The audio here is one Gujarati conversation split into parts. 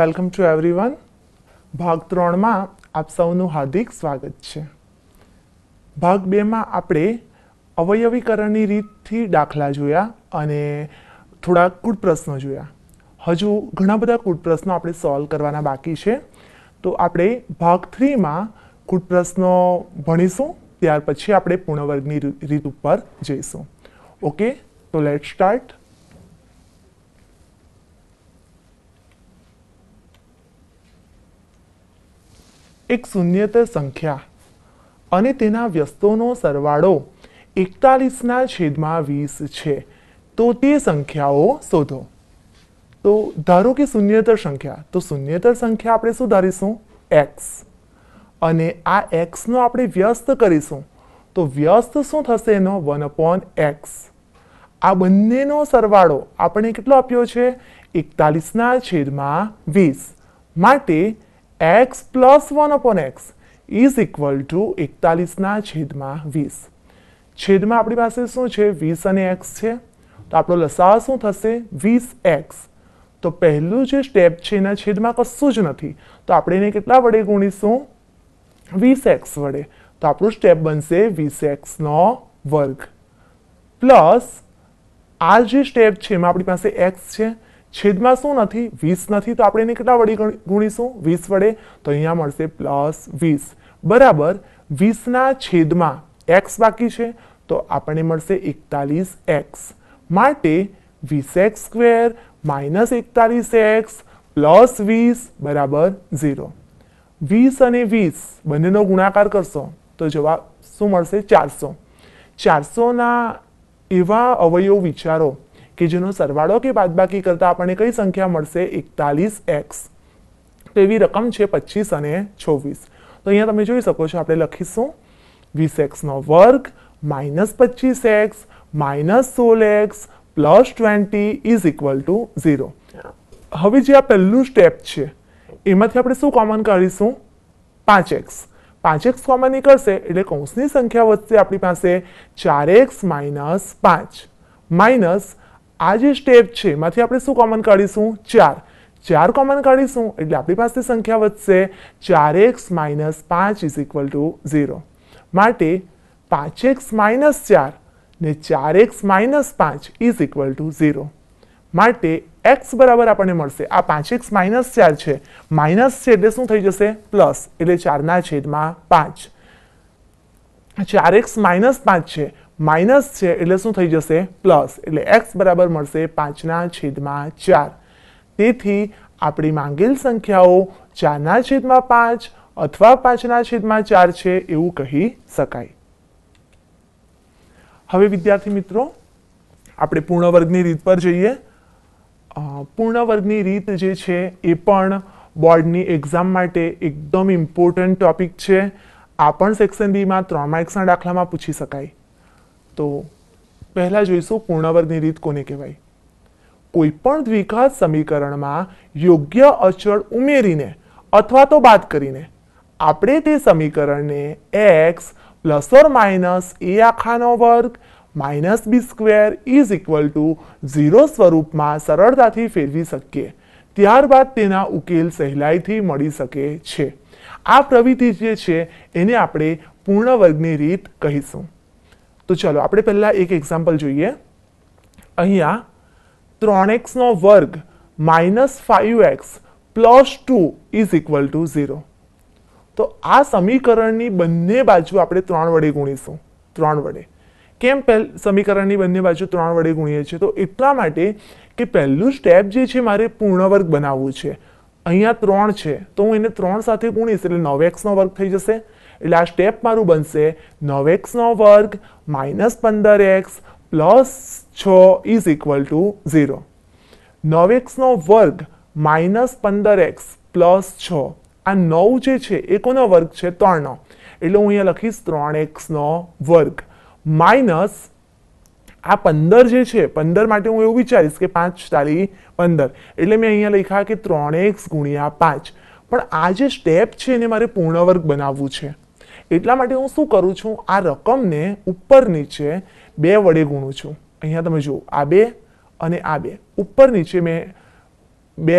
વેલકમ ટુ એવરી વન ભાગ ત્રણમાં આપ સૌનું હાર્દિક સ્વાગત છે ભાગ બેમાં આપણે અવયવીકરણની રીતથી દાખલા જોયા અને થોડા કૂટ પ્રશ્નો જોયા હજુ ઘણા બધા કૂટ પ્રશ્નો આપણે સોલ્વ કરવાના બાકી છે તો આપણે ભાગ થ્રીમાં કૂટ પ્રશ્નો ભણીશું ત્યાર પછી આપણે પૂર્ણવર્ગની રીત ઉપર જઈશું ઓકે તો લેટ સ્ટાર્ટ એક શૂન્યતર સંખ્યા અને તેના વ્યસ્તોનો સરવાળો એકતાલીસના છેદમાં વીસ છે તો તે સંખ્યાઓ શોધો તો ધારો કે શૂન્યતર સંખ્યા તો શૂન્યતર સંખ્યા આપણે શું ધારીશું એક્સ અને આ એક્સનો આપણે વ્યસ્ત કરીશું તો વ્યસ્ત શું થશે એનો વન અપોન એક્સ આ બંનેનો સરવાળો આપણે કેટલો આપ્યો છે એકતાલીસના છેદમાં વીસ માટે x plus one upon x is equal to એકતાલીસના છેદમાં વીસ છેદમાં આપણી પાસે શું છે વીસ અને એક્સ છે તો આપણો લસાઅ શું થશે વીસ એક્સ તો પહેલું જે સ્ટેપ છે એના છેદમાં કશું જ નથી તો આપણે એને કેટલા વડે ગુણીશું વીસ એક્સ વડે તો આપણું સ્ટેપ બનશે વીસ એક્સનો વર્ગ પ્લસ આ જે સ્ટેપ છે એમાં આપણી પાસે એક્સ છે છેદમાં શું નથી વીસ નથી તો આપણે એને કેટલા વડે ગુણીશું વીસ વડે તો અહીંયા મળશે પ્લસ વીસ બરાબર વીસના છેદમાં એક્સ બાકી છે તો આપણને મળશે એકતાલીસ એક્સ માટે વીસ એક્સ સ્ક્વેર માઇનસ એકતાલીસ એક્સ પ્લસ વીસ બરાબર ઝીરો વીસ અને વીસ બંનેનો ગુણાકાર કરશો તો જવાબ શું મળશે ચારસો ચારસોના એવા અવયવ વિચારો કે જેનો સરવાળો કે બાદબાકી કરતાં આપણને કઈ સંખ્યા મળશે એકતાલીસ એક્સ તો એવી રકમ છે પચીસ અને છવ્વીસ તો અહીંયા તમે જોઈ શકો છો આપણે લખીશું વીસ એક્સનો વર્ગ માઇનસ પચીસ એક્સ માઇનસ સોળ x plus twenty is equal to zero હવે જે આ પહેલું સ્ટેપ છે એમાંથી આપણે શું કોમન કરીશું પાંચ એક્સ પાંચ એક્સ કોમન નીકળશે એટલે કૌંસની સંખ્યા વધશે આપણી પાસે ચાર એક્સ માઇનસ પાંચ માઇનસ આ જે સ્ટેપ છે એમાંથી આપણે શું કોમન કાઢીશું ચાર ચાર કોમન કાઢીશું એટલે આપણી પાસે સંખ્યા વધશે ચાર એક્સ માઇનસ પાંચ ઇઝ ઇક્વલ ટુ ઝીરો માટે પાંચ એક્સ માઇનસ ચાર ને ચાર એક્સ માઇનસ પાંચ ઇઝ ઇક્વલ ટુ ઝીરો માટે એક્સ બરાબર આપણને મળશે આ પાંચ એક્સ માઇનસ ચાર છે માઇનસ છે એટલે શું થઈ જશે પ્લસ એટલે ચારના છેદમાં પાંચ ચાર એક્સ માઇનસ પાંચ છે માઇનસ છે એટલે શું થઈ જશે પ્લસ એટલે એક્સ બરાબર મળશે પાંચના છેદમાં ચાર તેથી આપણી માંગેલ સંખ્યાઓ ચારના છેદમાં પાંચ અથવા પાંચના છેદમાં ચાર છે એવું કહી શકાય હવે વિદ્યાર્થી મિત્રો આપણે પૂર્ણવર્ગની રીત પર જઈએ પૂર્ણવર્ગની રીત જે છે એ પણ બોર્ડની એક્ઝામ માટે એકદમ ઇમ્પોર્ટન્ટ ટોપિક છે આ પણ સેક્શન બીમાં ત્રણ માર્ક્સના દાખલામાં પૂછી શકાય તો પહેલાં જોઈશું પૂર્ણવર્ગની રીત કોને કહેવાય કોઈપણ દ્વિઘાત સમીકરણમાં યોગ્ય અચળ ઉમેરીને અથવા તો બાદ કરીને આપણે તે સમીકરણને x plus or minus A આખાનો વર્ગ minus B square is equal to zero સ્વરૂપમાં સરળતાથી ફેરવી શકીએ ત્યારબાદ તેના ઉકેલ સહેલાઈથી મળી શકે છે આ પ્રવૃત્તિ જે છે એને આપણે પૂર્ણવર્ગની રીત કહીશું તો ચલો આપણે પહેલાં એક એક્ઝામ્પલ જોઈએ અહીંયા ત્રણ એક્સનો વર્ગ minus five x plus two is equal to zero તો આ સમીકરણની બંને બાજુ આપણે ત્રણ વડે ગુણીશું ત્રણ વડે કેમ પહેલ સમીકરણની બંને બાજુ ત્રણ વડે ગુણીએ છીએ તો એટલા માટે કે પહેલું સ્ટેપ જે છે મારે પૂર્ણવર્ગ બનાવવું છે અહીંયા ત્રણ છે તો હું એને ત્રણ સાથે ગુણીશ એટલે નવ એક્સનો વર્ગ થઈ જશે એટલે આ સ્ટેપ મારું બનશે નવ એક્સનો વર્ગ માઇનસ પંદર એક્સ પ્લસ છ ઇઝ ઇક્વલ ટુ ઝીરો નવ એક્સનો વર્ગ માઇનસ પંદર એક્સ પ્લસ છ આ નવ જે છે એ કોનો વર્ગ છે ત્રણનો એટલે હું અહીંયા લખીશ ત્રણ એક્સનો વર્ગ માઇનસ આ પંદર જે છે પંદર માટે હું એવું વિચારીશ કે પાંચ તારી પંદર એટલે મેં અહીંયા લખ્યા કે ત્રણ એક્સ ગુણ્યા પાંચ પણ આ જે સ્ટેપ છે એને મારે પૂર્ણ વર્ગ બનાવવું છે એટલા માટે હું શું કરું છું આ રકમને ઉપર નીચે બે વડે ગુણું છું અહીંયા તમે જુઓ આ બે અને આ બે ઉપર નીચે મેં બે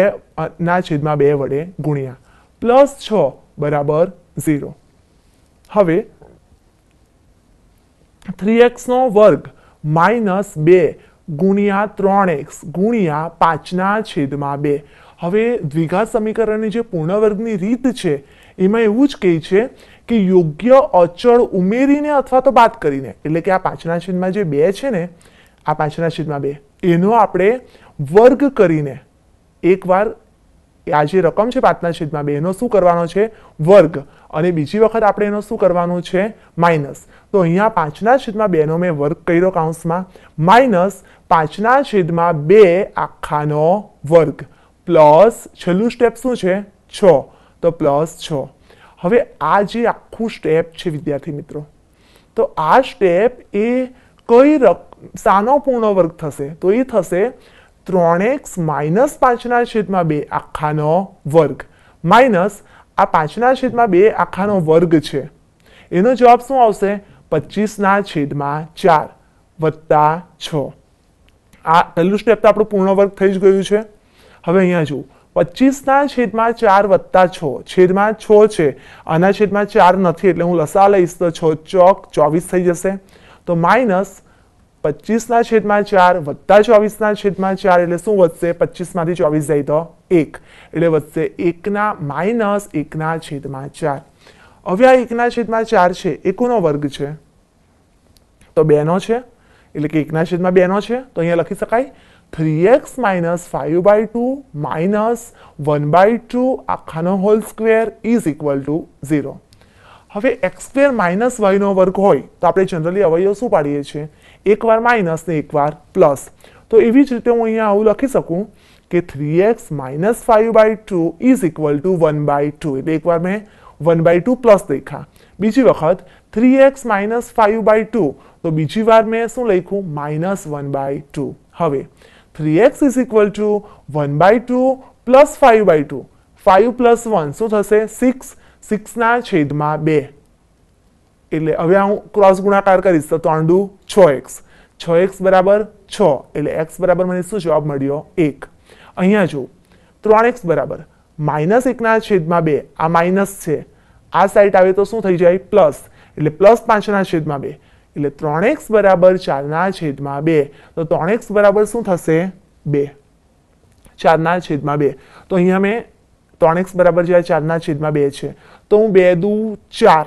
ના છેદમાં બે વડે ગુણ્યા પ્લસ છ બરાબર ઝીરો હવે થ્રી નો વર્ગ માઇનસ બે ગુણ્યા ત્રણ એક્સ ગુણ્યા પાંચના છેદમાં બે હવે દ્વિઘાત સમીકરણની જે પૂર્ણ પૂર્ણવર્ગની રીત છે એમાં એવું જ કહે છે કે યોગ્ય અચળ ઉમેરીને અથવા તો બાદ કરીને એટલે કે આ પાંચના છેદમાં જે બે છે ને આ પાંચના છેદમાં બે એનો આપણે વર્ગ કરીને એકવાર આ જે રકમ છે પાંચના છેદમાં બે એનો શું કરવાનો છે વર્ગ અને બીજી વખત આપણે એનો શું કરવાનું છે માઇનસ તો અહીંયા પાંચના છેદમાં બેનો મેં વર્ગ કર્યો કાઉન્સમાં માઇનસ પાંચના છેદમાં બે આખાનો વર્ગ પ્લસ છેલ્લું સ્ટેપ શું છે છ તો પ્લસ છ હવે આ જે આખું સ્ટેપ છે વિદ્યાર્થી મિત્રો તો આ સ્ટેપ એ કઈ સાનો પૂર્ણ વર્ગ થશે તો એ થશે ત્રણ એક્સ માઇનસ પાંચના છેદમાં બે આખાનો વર્ગ માઇનસ આ પાંચના છેદમાં બે આખાનો વર્ગ છે એનો જવાબ શું આવશે પચીસના છેદમાં ચાર વત્તા છ આ પહેલું સ્ટેપ તો આપણું પૂર્ણ વર્ગ થઈ જ ગયું છે હવે અહીંયા જુઓ પચીસના છેદમાં ચાર વત્તા છ છેદમાં છ છે આના છેદમાં ચાર નથી એટલે હું લસા લઈશ તો છ ચોક ચોવીસ થઈ જશે તો માઇનસ પચીસના છેદમાં ચાર વત્તા ચોવીસના છેદમાં ચાર એટલે શું વધશે પચીસમાંથી ચોવીસ જાય તો એક એટલે વધશે એકના માઇનસ એકના છેદમાં ચાર હવે આ એકના છેદમાં ચાર છે એકનો વર્ગ છે તો બેનો છે એટલે કે એકના છેદમાં બેનો છે તો અહીંયા લખી શકાય 3x minus 5 by 2 minus 1 by 2 આખાનો whole square is equal to zero હવે એક્સ સ્ક્વેર માઇનસ વાયનો વર્ગ હોય તો આપણે જનરલી અવયવ શું પાડીએ છીએ એકવાર માઇનસ ને એકવાર પ્લસ તો એવી જ રીતે હું અહીંયા આવું લખી શકું કે three x minus five by two is equal to one by two એટલે એકવાર મેં વન બાય ટુ પ્લસ દેખા બીજી વખત three x minus five by two તો બીજી વાર મેં શું લખ્યું માઇનસ વન બાય ટુ હવે 3x is equal to 1 by two plus five by two five plus one શું થશે સિક્સ સિક્સના છેદમાં બે એટલે હવે હું ક્રોસ ગુણાકાર કરીશ તો તોંડું છ એક્સ છ એક્સ બરાબર છ એટલે એક્સ બરાબર મને શું જવાબ મળ્યો એક અહીંયા જો ત્રણ એક્સ બરાબર માઇનસ એકના છેદમાં બે આ માઇનસ છે આ સાઈડ આવે તો શું થઈ જાય પ્લસ એટલે પ્લસ પાંચના છેદમાં બે એટલે ત્રણ એક્સ બરાબર ચારના છેદમાં બે તો ત્રણ એક્સ બરાબર શું થશે બે ચારના છેદમાં બે તો અહીંયા મેં ત્રણ એક્સ બરાબર જે ચારના છેદમાં બે છે તો હું બે દુ ચાર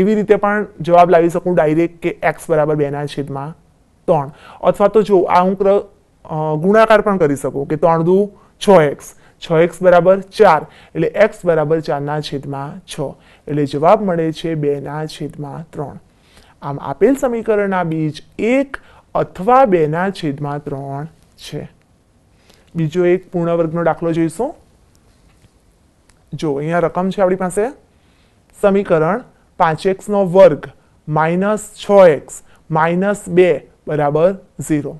એવી રીતે પણ જવાબ લાવી શકું ડાયરેક્ટ કે એક્સ બરાબર બેના છેદમાં ત્રણ અથવા તો જો આ હું ગુણાકાર પણ કરી શકું કે ત્રણ દુ છ એક્સ છ એક્સ બરાબર ચાર એટલે એક્સ બરાબર ચારના છેદમાં છ એટલે જવાબ મળે છે બેના છેદમાં ત્રણ આમ આપેલ સમીકરણના બીજ એક અથવા બેના છેદમાં ત્રણ છે બીજો એક પૂર્ણવર્ગનો દાખલો જોઈશું જો અહીંયા રકમ છે આપણી પાસે સમીકરણ પાંચ એક્સનો વર્ગ માઇનસ છ એક્સ માઇનસ બે બરાબર ઝીરો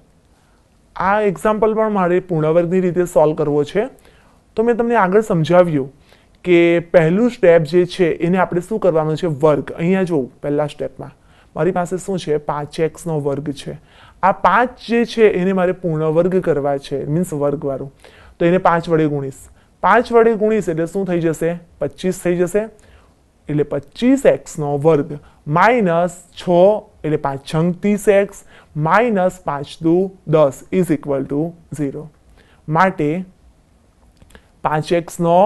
આ એક્ઝામ્પલ પણ મારે પૂર્ણવર્ગની રીતે સોલ્વ કરવો છે તો મેં તમને આગળ સમજાવ્યું કે પહેલું સ્ટેપ જે છે એને આપણે શું કરવાનું છે વર્ગ અહીંયા જોવું પહેલાં સ્ટેપમાં મારી પાસે શું છે પાંચ એક્સનો વર્ગ છે આ પાંચ જે છે એને મારે પૂર્ણ વર્ગ કરવા છે મીન્સ વર્ગવાળું તો એને પાંચ વડે ગુણીશ પાંચ વડે ગુણીશ એટલે શું થઈ જશે પચીસ થઈ જશે એટલે પચીસ એક્સનો વર્ગ માઇનસ છ એટલે પાંચ છંગ એક્સ માઇનસ પાંચ દુ દસ ઇઝ ઇક્વલ ટુ ઝીરો માટે પાંચ એક્સનો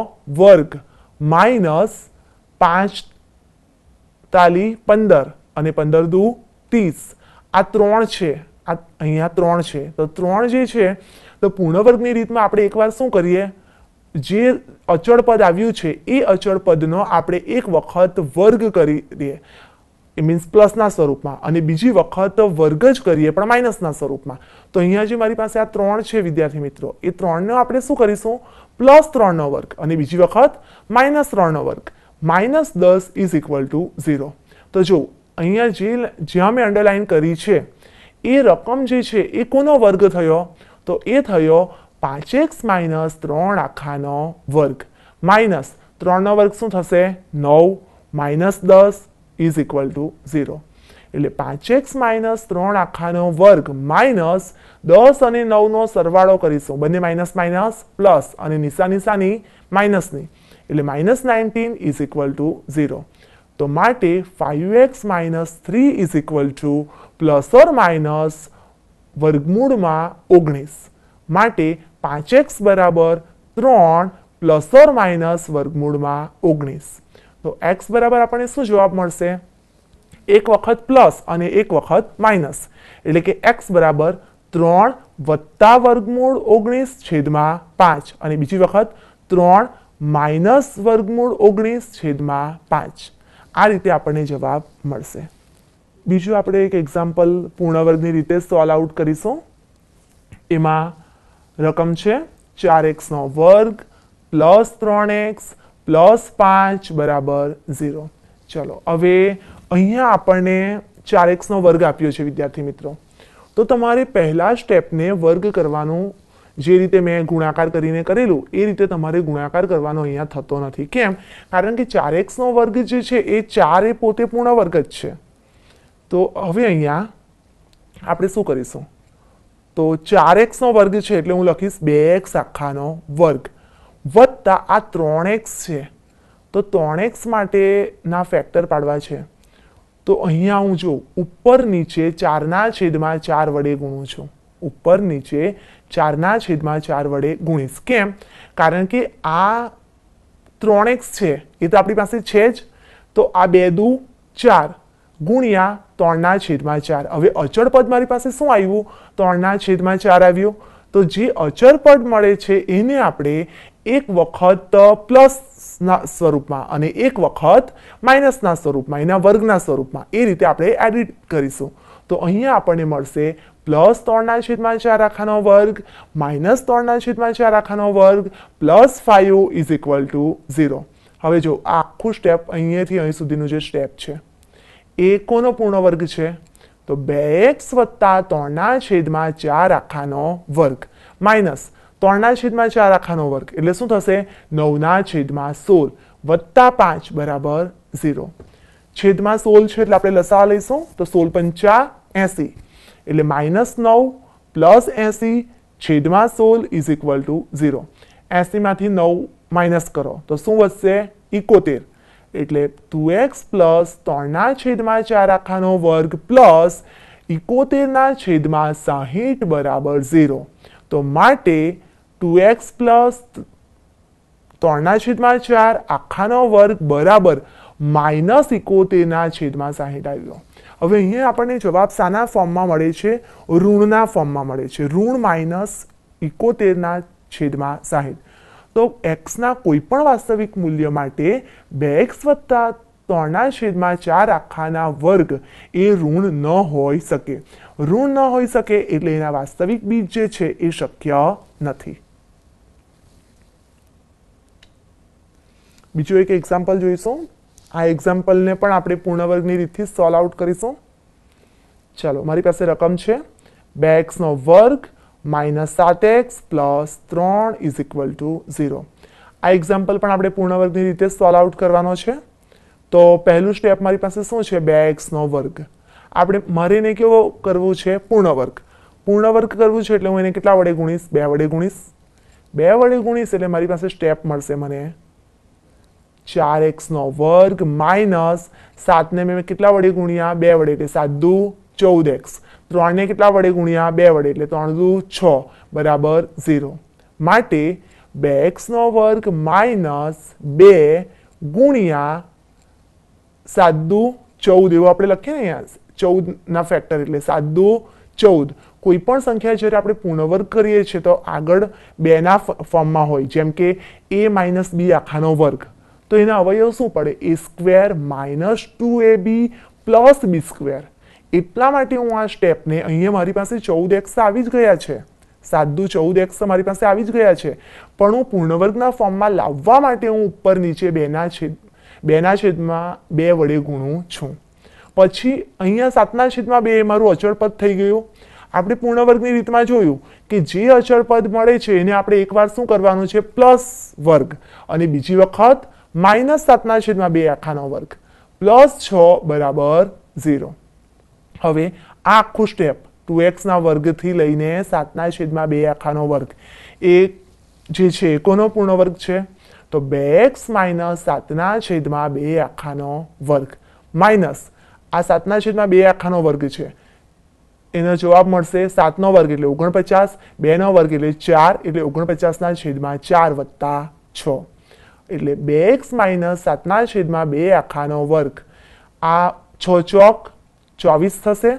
વર્ગ માઇનસ પાંચ તાલી પંદર અને પંદર દુ ત્રીસ આ ત્રણ છે આ અહીંયા ત્રણ છે તો ત્રણ જે છે તો પૂર્ણવર્ગની રીતમાં આપણે એકવાર શું કરીએ જે અચળ પદ આવ્યું છે એ અચળ પદનો આપણે એક વખત વર્ગ કરી દઈએ એ મીન્સ પ્લસના સ્વરૂપમાં અને બીજી વખત વર્ગ જ કરીએ પણ માઇનસના સ્વરૂપમાં તો અહીંયા જે મારી પાસે આ ત્રણ છે વિદ્યાર્થી મિત્રો એ ત્રણનો આપણે શું કરીશું પ્લસ ત્રણનો વર્ગ અને બીજી વખત માઇનસ ત્રણનો વર્ગ માઇનસ દસ ઇઝ ઇક્વલ ટુ ઝીરો તો જો અહીંયા જે જ્યાં મેં અંડરલાઇન કરી છે એ રકમ જે છે એ કોનો વર્ગ થયો તો એ થયો પાંચેક્સ માઇનસ ત્રણ આખાનો વર્ગ માઇનસ ત્રણનો વર્ગ શું થશે નવ માઇનસ દસ ઇઝ ઇક્વલ ટુ ઝીરો એટલે પાંચેક્સ માઇનસ ત્રણ આખાનો વર્ગ માઇનસ દસ અને નવનો સરવાળો કરીશું બંને માઇનસ માઇનસ પ્લસ અને નિશા નિશાની માઇનસની એટલે minus nineteen is equal to zero તો માટે five x minus three is equal to plus or minus વર્ગમૂળમાં ઓગણીસ માટે પાંચ એક્સ બરાબર ત્રણ પ્લસ ઓર માઇનસ વર્ગમૂળમાં ઓગણીસ તો એક્સ બરાબર આપણને શું જવાબ મળશે એક વખત પ્લસ અને એક વખત માઇનસ એટલે કે એક્સ બરાબર ત્રણ વત્તા વર્ગમૂળ ઓગણીસ છેદમાં પાંચ અને બીજી વખત ત્રણ માઇનસ વર્ગમૂળ ઓગણીસ છેદમાં પાંચ આ રીતે આપણને જવાબ મળશે બીજું આપણે એક એક્ઝામ્પલ પૂર્ણવર્ગની રીતે સોલ્વ આઉટ કરીશું એમાં રકમ છે ચાર એક્સનો વર્ગ પ્લસ ત્રણ એક્સ પ્લસ પાંચ બરાબર ઝીરો ચલો હવે અહીંયા આપણને ચાર એક્સનો વર્ગ આપ્યો છે વિદ્યાર્થી મિત્રો તો તમારે પહેલા સ્ટેપને વર્ગ કરવાનું જે રીતે મેં ગુણાકાર કરીને કરેલું એ રીતે તમારે ગુણાકાર કરવાનો અહીંયા થતો નથી કેમ કારણ કે ચાર એક્સનો વર્ગ જે છે એ ચાર એ પોતે પૂર્ણ વર્ગ જ છે તો હવે અહીંયા આપણે શું કરીશું તો ચાર એક્સનો વર્ગ છે એટલે હું લખીશ બે એક્સ આખાનો વર્ગ વત્તા આ ત્રણ એક્સ છે તો ત્રણ એક્સ માટેના ફેક્ટર પાડવા છે તો અહીંયા હું જોઉં ઉપર નીચે ચારના છેદમાં ચાર વડે ગુણું છું ઉપર નીચે ચારના છેદમાં ચાર વડે ગુણીશ કેમ કારણ કે આ ત્રણેક્સ છે એ તો આપણી પાસે છે જ તો આ બે દુ ચાર ગુણ્યા ત્રણના છેદમાં ચાર હવે અચળ પદ મારી પાસે શું આવ્યું ત્રણના છેદમાં ચાર આવ્યું તો જે અચળ પદ મળે છે એને આપણે એક વખત પ્લસના સ્વરૂપમાં અને એક વખત માઇનસના સ્વરૂપમાં એના વર્ગના સ્વરૂપમાં એ રીતે આપણે એડિટ કરીશું તો અહીંયા આપણને મળશે પ્લસ ત્રણના છેદમાં ચાર આખાનો વર્ગ માઇનસ ત્રણના છેદમાં ચાર આખાનો વર્ગ plus five is equal to zero હવે જો આખું સ્ટેપ અહીંયાથી અહીં સુધીનું જે સ્ટેપ છે એ કોનો પૂર્ણ વર્ગ છે તો બે એક્સ વત્તા ત્રણના છેદમાં ચાર આખાનો વર્ગ માઇનસ ત્રણના છેદમાં ચાર આખાનો વર્ગ એટલે શું થશે નવના છેદમાં સોળ વત્તા પાંચ બરાબર ઝીરો છેદમાં સોલ છે એટલે આપણે લસાવા લઈશું તો સોળ પંચા એસી એટલે માઇનસ નવ પ્લસ એસી છેદમાં સોળ ઇઝ ઇક્વલ ટુ ઝીરો એસીમાંથી નવ માઇનસ કરો તો શું વધશે ઇકોતેર એટલે ટુ એક્સ પ્લસ ત્રણના છેદમાં ચાર આખાનો વર્ગ પ્લસ ઇકોતેરના છેદમાં સાહીઠ બરાબર ઝીરો તો માટે ટુ એક્સ પ્લસ ત્રણના છેદમાં ચાર આખાનો વર્ગ બરાબર માઇનસ ઇકોતેરના છેદમાં સાહીઠ આવ્યો હવે અહીંયા આપણને જવાબ શાના ફોર્મમાં મળે છે ઋણના ફોર્મમાં મળે છે ઋણ માઇનસ ઇકોતેરના છેદમાં સાહીઠ તો એક્સના કોઈપણ વાસ્તવિક મૂલ્ય માટે બે એક્સ વત્તા ત્રણના છેદમાં ચાર આખાના વર્ગ એ ઋણ ન હોઈ શકે ઋણ ન હોઈ શકે એટલે એના વાસ્તવિક બીજ જે છે એ શક્ય નથી બીજું એક એક્ઝામ્પલ જોઈશું આ એક્ઝામ્પલને પણ આપણે પૂર્ણ વર્ગની રીતથી સોલ્વ આઉટ કરીશું ચાલો મારી પાસે રકમ છે બે એક્સનો વર્ગ માઇનસ સાત એક્સ પ્લસ ત્રણ ઇઝ ઇક્વલ ટુ ઝીરો આ એક્ઝામ્પલ પણ આપણે પૂર્ણ વર્ગની રીતે સોલ્વ આઉટ કરવાનો છે તો પહેલું સ્ટેપ મારી પાસે શું છે બે એક્સનો વર્ગ આપણે મારે એને કેવો કરવું છે પૂર્ણ વર્ગ પૂર્ણ વર્ગ કરવું છે એટલે હું એને કેટલા વડે ગુણીશ બે વડે ગુણીશ બે વડે ગુણીશ એટલે મારી પાસે સ્ટેપ મળશે મને ચાર એક્સનો વર્ગ માઇનસ સાતને મેં કેટલા વડે ગુણ્યા બે વડે એટલે સાત દુ ચૌદ એક્સ ત્રણને કેટલા વડે ગુણ્યા બે વડે એટલે ત્રણ દુ છ બરાબર ઝીરો માટે બે એક્સનો વર્ગ માઇનસ બે ગુણ્યા સાત દુ ચૌદ એવું આપણે લખીએ ને અહીંયા ચૌદના ફેક્ટર એટલે સાત દુ ચૌદ કોઈ પણ સંખ્યા જ્યારે આપણે પૂર્ણવર્ગ કરીએ છીએ તો આગળ બેના ફોર્મમાં હોય જેમ કે એ માઇનસ બી આખાનો વર્ગ તો એના અવયવ શું પડે A square minus two A B plus B square એટલા માટે હું આ સ્ટેપને અહીંયા મારી પાસે ચૌદ એક્સ આવી જ ગયા છે સાત ચૌદ એક્સ મારી પાસે આવી જ ગયા છે પણ હું પૂર્ણવર્ગના ફોર્મમાં લાવવા માટે હું ઉપર નીચે બેના છેદ બેના છેદમાં બે વડે ગુણું છું પછી અહીંયા સાતના છેદમાં બે મારું અચળ પદ થઈ ગયું આપણે પૂર્ણવર્ગની રીતમાં જોયું કે જે અચળ પદ મળે છે એને આપણે એકવાર શું કરવાનું છે પ્લસ વર્ગ અને બીજી વખત માઇનસ સાતના છેદમાં બે આખાનો વર્ગ પ્લસ છ બરાબર ઝીરો હવે આ આખું સ્ટેપ ટુ એક્સના વર્ગથી લઈને સાતના છેદમાં બે આખાનો વર્ગ એ જે છે કોનો પૂર્ણ વર્ગ છે તો બે એક્સ માઇનસ સાતના છેદમાં બે આખાનો વર્ગ માઇનસ આ સાતના છેદમાં બે આખાનો વર્ગ છે એનો જવાબ મળશે સાતનો વર્ગ એટલે ઓગણપચાસ બેનો વર્ગ એટલે ચાર એટલે ઓગણપચાસના છેદમાં ચાર વત્તા છ એટલે બે એક્સ માઇનસ સાતના છેદમાં બે આખાનો વર્ગ આ છ ચોક ચોવીસ થશે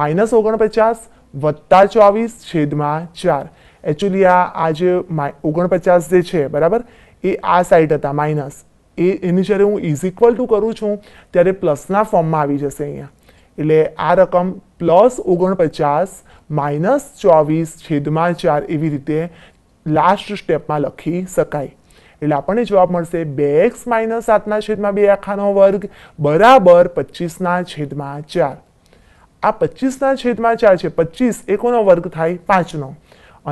માઇનસ ઓગણપચાસ વત્તા ચોવીસ છેદમાં ચાર એકચ્યુઅલી આ આ જે ઓગણપચાસ જે છે બરાબર એ આ સાઈડ હતા માઇનસ એ એની જ્યારે હું ઇઝ ઇક્વલ ટુ કરું છું ત્યારે પ્લસના ફોર્મમાં આવી જશે અહીંયા એટલે આ રકમ પ્લસ ઓગણપચાસ માઇનસ ચોવીસ છેદમાં ચાર એવી રીતે લાસ્ટ સ્ટેપમાં લખી શકાય એટલે આપણને જવાબ મળશે બે એક્સ માઇનસ સાતના છેદમાં બે આખાનો વર્ગ બરાબર પચીસના છેદમાં ચાર આ પચીસના છેદમાં ચાર છે પચીસ એકોનો વર્ગ થાય પાંચનો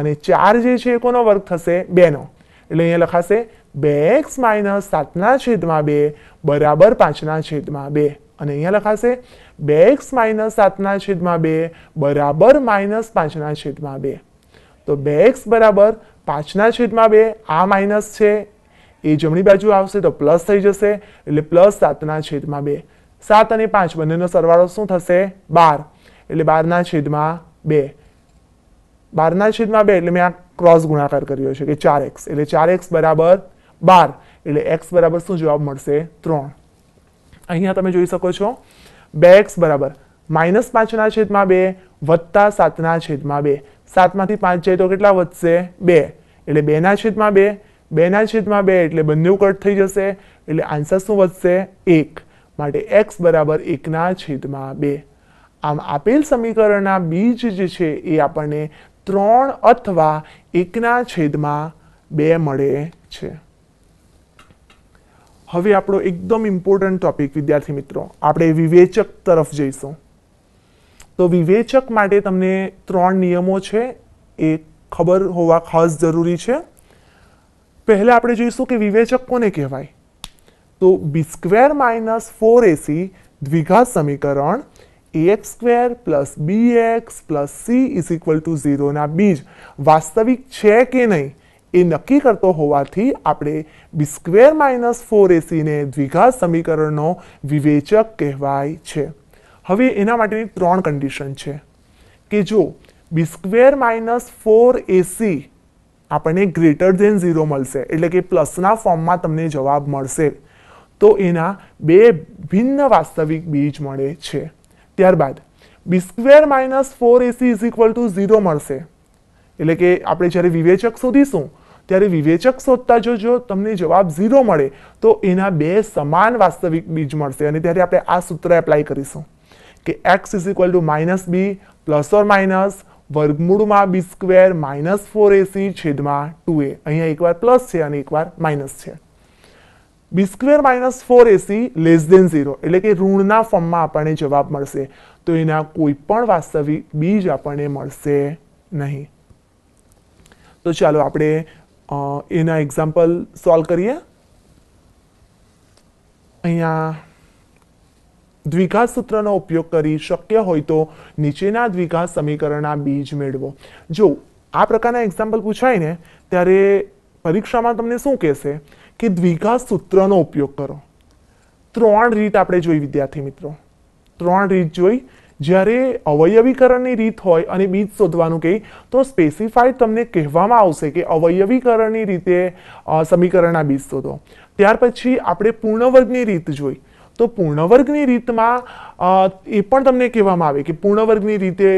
અને ચાર જે છે એકોનો વર્ગ થશે બેનો એટલે અહીંયા લખાશે બે એક્સ માઇનસ સાતના છેદમાં બે બરાબર પાંચના છેદમાં બે અને અહીંયા લખાશે બે એક્સ માઇનસ સાતના છેદમાં બે બરાબર માઇનસ પાંચના છેદમાં બે તો બે એક્સ બરાબર પાંચના છેદમાં બે આ માઇનસ છે એ જમણી બાજુ આવશે તો પ્લસ થઈ જશે એટલે પ્લસ સાતના છેદમાં બે સાત અને પાંચ બંનેનો સરવાળો શું થશે બાર એટલે બારના છેદમાં બે બારના છેદમાં બે એટલે મેં આ ક્રોસ ગુણાકાર કર્યો છે કે ચાર એક્સ એટલે ચાર એક્સ બરાબર બાર એટલે એક્સ બરાબર શું જવાબ મળશે ત્રણ અહીંયા તમે જોઈ શકો છો બે એક્સ બરાબર માઇનસ પાંચના છેદમાં બે વત્તા સાતના છેદમાં બે સાતમાંથી પાંચ જાય તો કેટલા વધશે બે એટલે બેના છેદમાં બે બેના છેદમાં બે એટલે બંને કટ થઈ જશે એટલે આન્સર શું વધશે એક માટે એક્સ બરાબર એકના છેદમાં બે આમ આપેલ સમીકરણના બીજ જે છે એ આપણને ત્રણ અથવા એકના છેદમાં બે મળે છે હવે આપણો એકદમ ઇમ્પોર્ટન્ટ ટોપિક વિદ્યાર્થી મિત્રો આપણે વિવેચક તરફ જઈશું તો વિવેચક માટે તમને ત્રણ નિયમો છે એ ખબર હોવા ખાસ જરૂરી છે પહેલાં આપણે જોઈશું કે વિવેચક કોને કહેવાય તો B square minus four AC દ્વિઘાત સમીકરણ x square plus B x plus C is equal to ઝીરોના બીજ વાસ્તવિક છે કે નહીં એ નક્કી કરતો હોવાથી આપણે બી સ્ક્વેર માઇનસ ફોર એસીને દ્વિઘાત સમીકરણનો વિવેચક કહેવાય છે હવે એના માટેની ત્રણ કન્ડિશન છે કે જો B square minus four AC આપણને ગ્રેટર ધેન ઝીરો મળશે એટલે કે પ્લસના ફોર્મમાં તમને જવાબ મળશે તો એના બે ભિન્ન વાસ્તવિક બીજ મળે છે ત્યારબાદ B square minus four AC is equal to zero મળશે એટલે કે આપણે જ્યારે વિવેચક શોધીશું ત્યારે વિવેચક શોધતા જો જો તમને જવાબ ઝીરો મળે તો એના બે સમાન વાસ્તવિક બીજ મળશે અને ત્યારે આપણે આ સૂત્ર એપ્લાય કરીશું કે x is equal to minus B plus or minus વર્ગમૂળમાં B square minus four AC છેદમાં ટુ એ અહીંયા એકવાર પ્લસ છે અને એકવાર માઇનસ છે B square minus four AC less than zero એટલે કે ઋણના ફોર્મમાં આપણને જવાબ મળશે તો એના કોઈ પણ વાસ્તવિક બીજ આપણને મળશે નહીં તો ચાલો આપણે એના એક્ઝામ્પલ સોલ્વ કરીએ અહીંયા દ્વિઘાત સૂત્રનો ઉપયોગ કરી શક્ય હોય તો નીચેના દ્વિઘાત સમીકરણના બીજ મેળવો જો આ પ્રકારના એક્ઝામ્પલ પૂછાય ને ત્યારે પરીક્ષામાં તમને શું કહેશે કે દ્વિઘાત સૂત્રનો ઉપયોગ કરો ત્રણ રીત આપણે જોઈ વિદ્યાર્થી મિત્રો ત્રણ રીત જોઈ જ્યારે અવયવીકરણની રીત હોય અને બીજ શોધવાનું કહે તો સ્પેસિફાઈડ તમને કહેવામાં આવશે કે અવયવીકરણની રીતે સમીકરણના બીજ શોધો ત્યાર પછી આપણે પૂર્ણવર્ગની રીત જોઈ તો પૂર્ણવર્ગની રીતમાં એ પણ તમને કહેવામાં આવે કે પૂર્ણવર્ગની રીતે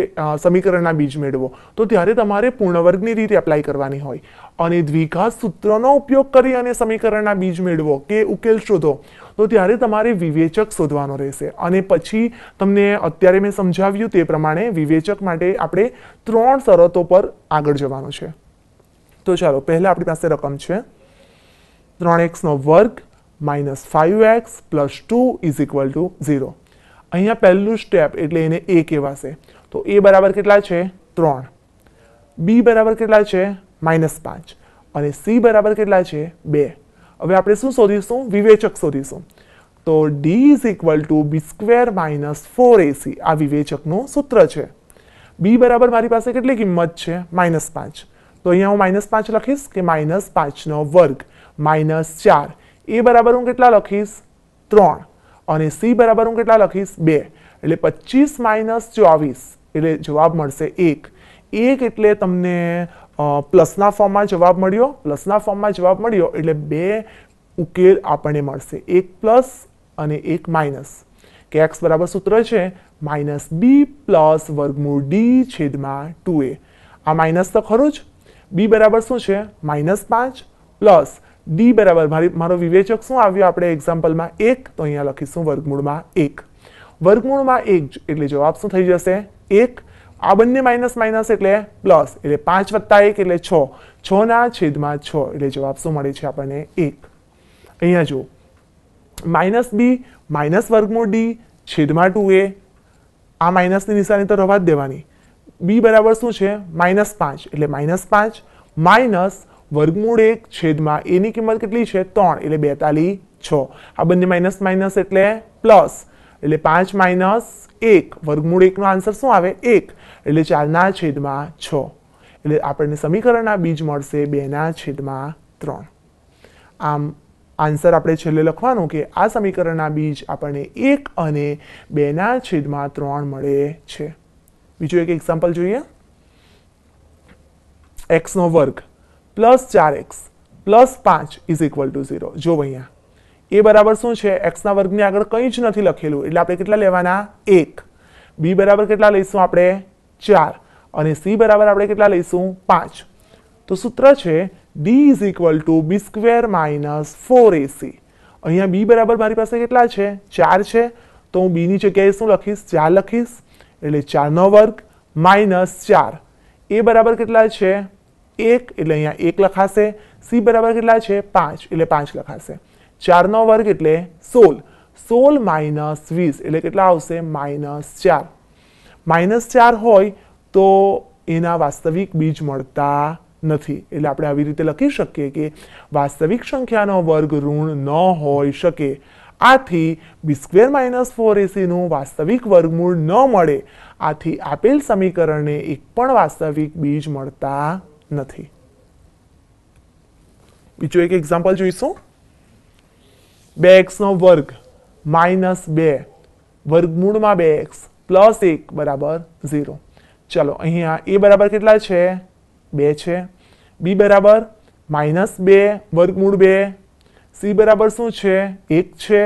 સમીકરણના બીજ મેળવો તો ત્યારે તમારે પૂર્ણવર્ગની રીતે એપ્લાય કરવાની હોય અને દ્વિઘાત સૂત્રનો ઉપયોગ કરી અને સમીકરણના બીજ મેળવો કે ઉકેલ શોધો તો ત્યારે તમારે વિવેચક શોધવાનો રહેશે અને પછી તમને અત્યારે મેં સમજાવ્યું તે પ્રમાણે વિવેચક માટે આપણે ત્રણ શરતો પર આગળ જવાનું છે તો ચાલો પહેલાં આપણી પાસે રકમ છે ત્રણ એક્સનો વર્ગ -5x + 2 = 0 અહિયાં પહેલું સ્ટેપ એટલે એને a કહેવાશે તો a બરાબર કેટલા છે 3 b બરાબર કેટલા છે -5 અને c બરાબર કેટલા છે 2 હવે આપણે શું શોધીશું વિવેચક શોધીશું તો d = b² - 4ac આ વિવેચકનું સૂત્ર છે b બરાબર મારી પાસે કેટલી કિંમત છે -5 તો અહીંયા હું -5 લખીસ કે -5 નો વર્ગ -4 એ બરાબર હું કેટલા લખીશ ત્રણ અને સી બરાબર હું કેટલા લખીશ બે એટલે પચીસ માઇનસ ચોવીસ એટલે જવાબ મળશે એક એક એટલે તમને પ્લસના ફોર્મમાં જવાબ મળ્યો પ્લસના ફોર્મમાં જવાબ મળ્યો એટલે બે ઉકેલ આપણને મળશે એક પ્લસ અને એક માઇનસ કે એક્સ બરાબર સૂત્ર છે માઇનસ બી પ્લસ વર્ગમૂળ ડી છેદમાં ટુ એ આ માઇનસ તો ખરું જ બી બરાબર શું છે માઇનસ પાંચ પ્લસ ડી બરાબર મારી મારો વિવેચક શું આવ્યો આપણે એક્ઝામ્પલમાં એક તો અહીંયા લખીશું વર્ગમૂળમાં એક વર્ગમૂળમાં એક એટલે જવાબ શું થઈ જશે એક આ બંને માઇનસ માઇનસ એટલે પ્લસ એટલે પાંચ વત્તા એક એટલે છ છના છેદમાં છ એટલે જવાબ શું મળે છે આપણને એક અહીંયા જુઓ માઇનસ બી માઇનસ વર્ગમૂળ ડી છેદમાં ટુ એ આ માઇનસની નિશાની તો રવા જ દેવાની બી બરાબર શું છે માઇનસ પાંચ એટલે માઇનસ પાંચ માઇનસ વર્ગમૂળ એક છેદમાં એની કિંમત કેટલી છે ત્રણ એટલે બેતાલી છ આ બંને માઇનસ માઇનસ એટલે પ્લસ એટલે પાંચ માઇનસ એક વર્ગમૂળ એકનો આન્સર શું આવે એક એટલે ચારના છેદમાં છ એટલે આપણને સમીકરણના બીજ મળશે બેના છેદમાં ત્રણ આમ આન્સર આપણે છેલ્લે લખવાનું કે આ સમીકરણના બીજ આપણને એક અને બેના છેદમાં ત્રણ મળે છે બીજું એક એક્ઝામ્પલ જોઈએ એક્સનો વર્ગ પ્લસ ચાર એક્સ પ્લસ પાંચ ઇઝ ઇક્વલ ટુ ઝીરો જો અહીંયા એ બરાબર શું છે એક્સના વર્ગની આગળ કંઈ જ નથી લખેલું એટલે આપણે કેટલા લેવાના એક બી બરાબર કેટલા લઈશું આપણે ચાર અને સી બરાબર આપણે કેટલા લઈશું પાંચ તો સૂત્ર છે D is equal to B square minus four એસી અહીંયા બી બરાબર મારી પાસે કેટલા છે ચાર છે તો હું બીની જગ્યાએ શું લખીશ ચાર લખીશ એટલે ચારનો વર્ગ માઇનસ ચાર એ બરાબર કેટલા છે એક એટલે અહીંયા એક લખાશે સી બરાબર કેટલા છે પાંચ એટલે પાંચ લખાશે ચારનો વર્ગ એટલે સોળ સોળ માઇનસ વીસ એટલે કેટલા આવશે માઇનસ ચાર માઇનસ ચાર હોય તો એના વાસ્તવિક બીજ મળતા નથી એટલે આપણે આવી રીતે લખી શકીએ કે વાસ્તવિક સંખ્યાનો વર્ગ ઋણ ન હોઈ શકે આથી બી સ્ક્વેર માઇનસ ફોર એસીનું વાસ્તવિક વર્ગમૂળ ન મળે આથી આપેલ સમીકરણને એક પણ વાસ્તવિક બીજ મળતા નથી બીજું એક એક્ઝામ્પલ જોઈશું બે એક્સનો વર્ગ માઇનસ બે વર્ગમૂળમાં બે એક્સ પ્લસ એક બરાબર ઝીરો ચલો અહીંયા એ બરાબર કેટલા છે બે છે બી બરાબર માઇનસ બે વર્ગમૂળ બે સી બરાબર શું છે એક છે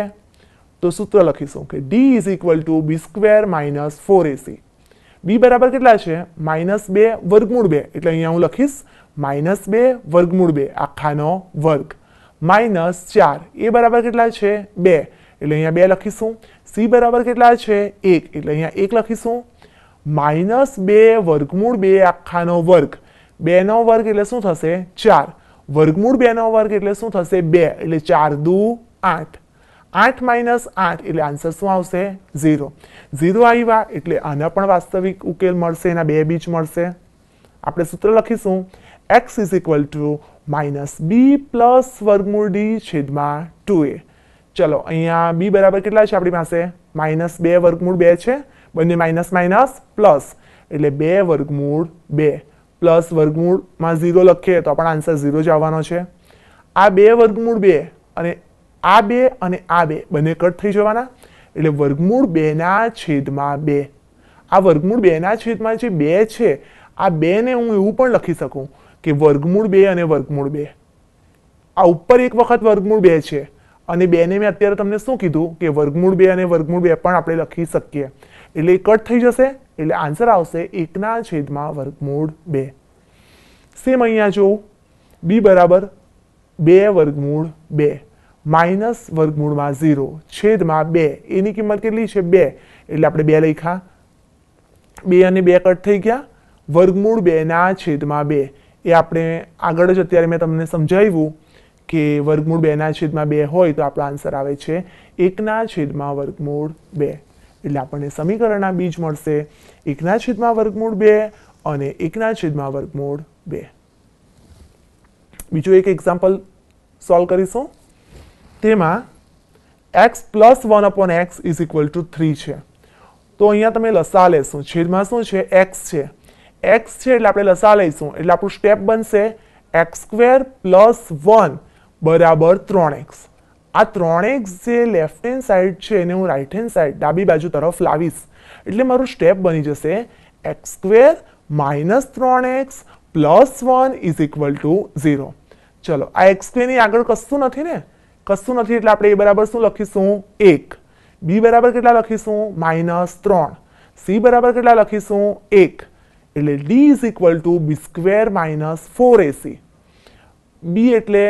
તો સૂત્ર લખીશું કે D is equal to B square minus four એસી બી બરાબર કેટલા છે માઇનસ બે વર્ગમૂળ બે એટલે અહીંયા હું લખીશ માઇનસ બે વર્ગમૂળ બે આખાનો વર્ગ માઇનસ ચાર એ બરાબર કેટલા છે બે એટલે અહીંયા બે લખીશું સી બરાબર કેટલા છે એક એટલે અહીંયા એક લખીશું માઇનસ બે વર્ગમૂળ બે આખાનો વર્ગ બેનો વર્ગ એટલે શું થશે ચાર વર્ગમૂળ બેનો વર્ગ એટલે શું થશે બે એટલે ચાર દુ આઠ આઠ માઇનસ આઠ એટલે આન્સર શું આવશે ઝીરો ઝીરો આવ્યા એટલે આના પણ વાસ્તવિક ઉકેલ મળશે એના બે બીજ મળશે આપણે સૂત્ર લખીશું x is equal to minus B plus વર્ગમૂળ ડી છેદમાં ટુ એ ચલો અહીંયા બી બરાબર કેટલા છે આપણી પાસે માઇનસ બે વર્ગમૂળ બે છે બંને માઇનસ માઇનસ પ્લસ એટલે બે વર્ગમૂળ બે પ્લસ વર્ગમૂળમાં ઝીરો લખીએ તો પણ આન્સર ઝીરો જ આવવાનો છે આ બે વર્ગમૂળ બે અને આ બે અને આ બે બંને કટ થઈ જવાના એટલે વર્ગમૂળ બેના છેદમાં બે આ વર્ગમૂળ બેના છેદમાં જે બે છે આ બેને હું એવું પણ લખી શકું કે વર્ગમૂળ બે અને વર્ગમૂળ બે આ ઉપર એક વખત વર્ગમૂળ બે છે અને બેને મેં અત્યારે તમને શું કીધું કે વર્ગમૂળ બે અને વર્ગમૂળ બે પણ આપણે લખી શકીએ એટલે એ કટ થઈ જશે એટલે આન્સર આવશે એકના છેદમાં વર્ગમૂળ બે સેમ અહીંયા જોઉં બી બરાબર બે વર્ગમૂળ બે માઇનસ વર્ગમૂળમાં ઝીરો છેદમાં બે એની કિંમત કેટલી છે બે એટલે આપણે બે લખ્યા બે અને બે કટ થઈ ગયા વર્ગમૂળ બેના છેદમાં બે એ આપણે આગળ જ અત્યારે મેં તમને સમજાવ્યું કે વર્ગમૂળ બેના છેદમાં બે હોય તો આપણો આન્સર આવે છે એકના છેદમાં વર્ગમૂળ બે એટલે આપણને સમીકરણના બીજ મળશે એકના છેદમાં વર્ગમૂળ બે અને એકના છેદમાં વર્ગમૂળ બે બીજું એક એક્ઝામ્પલ સોલ્વ કરીશું તેમાં x plus one upon x is equal to three છે તો અહીંયા તમે લસા લેશું છેદમાં શું છે એક્સ છે એક્સ છે એટલે આપણે લસા લઈશું એટલે આપણું સ્ટેપ બનશે એક્સ સ્ક્વેર પ્લસ વન બરાબર ત્રણ એક્સ આ ત્રણ એક્સ જે લેફ્ટ હેન્ડ સાઈડ છે એને હું રાઈટ હેન્ડ સાઈડ ડાબી બાજુ તરફ લાવીશ એટલે મારું સ્ટેપ બની જશે એક્સ સ્ક્વેર માઇનસ ત્રણ x plus one is equal to zero ચલો આ એક્સ સ્ક્વેરની આગળ કશું નથી ને કસું નથી એટલે આપણે a = શું લખીશું 1 b = કેટલા લખીશું -3 c = કેટલા લખીશું 1 એટલે d = b² - 4ac b એટલે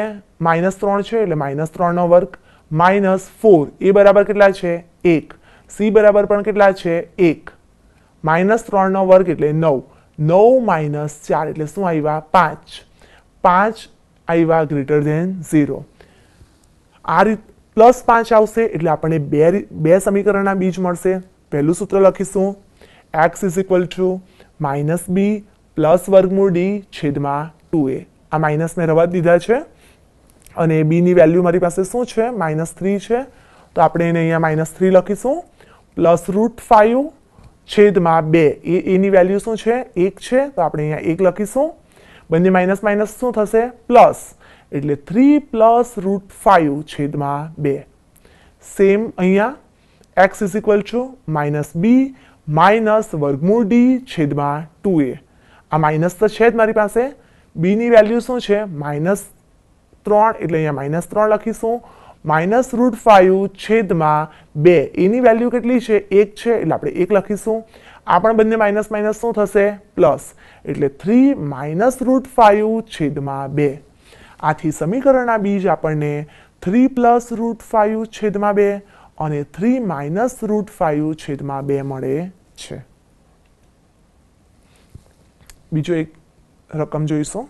-3 છે એટલે -3 નો વર્ગ -4 a = કેટલા છે 1 c = પણ કેટલા છે 1 -3 નો વર્ગ એટલે 9 9 - 4 એટલે શું આઈવા 5 5 આઈવા ગ્રેટર ધેન 0 આ રીત પ્લસ પાંચ આવશે એટલે આપણને બે બે સમીકરણના બીજ મળશે પહેલું સૂત્ર લખીશું x is equal to minus B plus વર્ગમૂળ ડી છેદમાં ટુ એ આ માઇનસ મેં રવા દીધા છે અને બીની વેલ્યુ મારી પાસે શું છે માઇનસ થ્રી છે તો આપણે એને અહીંયા માઇનસ થ્રી લખીશું પ્લસ રૂટ ફાઇવ છેદમાં બે એ એની વેલ્યુ શું છે એક છે તો આપણે અહીંયા એક લખીશું બંને માઇનસ માઇનસ શું થશે પ્લસ એટલે થ્રી પ્લસ રૂટ ફાઇવ છેદમાં બે સેમ અહીંયા x is equal to minus B minus વર્ગમૂળ ડી છેદમાં ટુ એ આ માઇનસ તો છે જ મારી પાસે બીની વેલ્યુ શું છે માઇનસ ત્રણ એટલે અહીંયા માઇનસ ત્રણ લખીશું માઇનસ રૂટ ફાઇવ છેદમાં બે એની વેલ્યુ કેટલી છે એક છે એટલે આપણે એક લખીશું આ પણ બંને માઇનસ માઇનસ શું થશે પ્લસ એટલે થ્રી માઇનસ રૂટ ફાઇવ છેદમાં બે આથી સમીકરણના બીજ આપણને થ્રી પ્લસ રૂટ ફાઇવ છેદમાં બે અને થ્રી માઇનસ રૂટ ફાઇવ છેદમાં બે મળે છે બીજો એક રકમ જોઈશું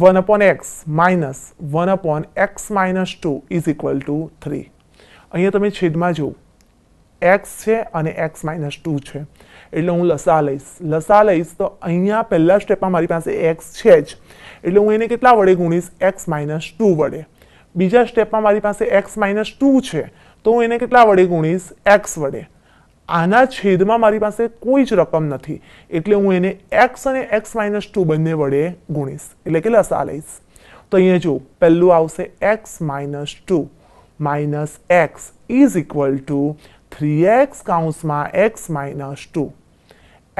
one upon x minus one upon x minus two is equal to three અહીંયા તમે છેદમાં જુઓ એક્સ છે અને એક્સ માઇનસ ટુ છે એટલે હું લસા લઈશ લસા લઈશ તો અહીંયા પહેલા સ્ટેપમાં મારી પાસે એક્સ છે જ એટલે હું એને કેટલા વડે ગુણીશ એક્સ માઇનસ ટુ વડે બીજા સ્ટેપમાં મારી પાસે એક્સ માઇનસ ટુ છે તો હું એને કેટલા વડે ગુણીશ એક્સ વડે આના છેદમાં મારી પાસે કોઈ જ રકમ નથી એટલે હું એને એક્સ અને એક્સ માઇનસ ટુ બંને વડે ગુણીશ એટલે કે લસા લઈશ તો અહીંયા જો પહેલું આવશે x minus two minus x is equal to three x કાઉન્સમાં x minus two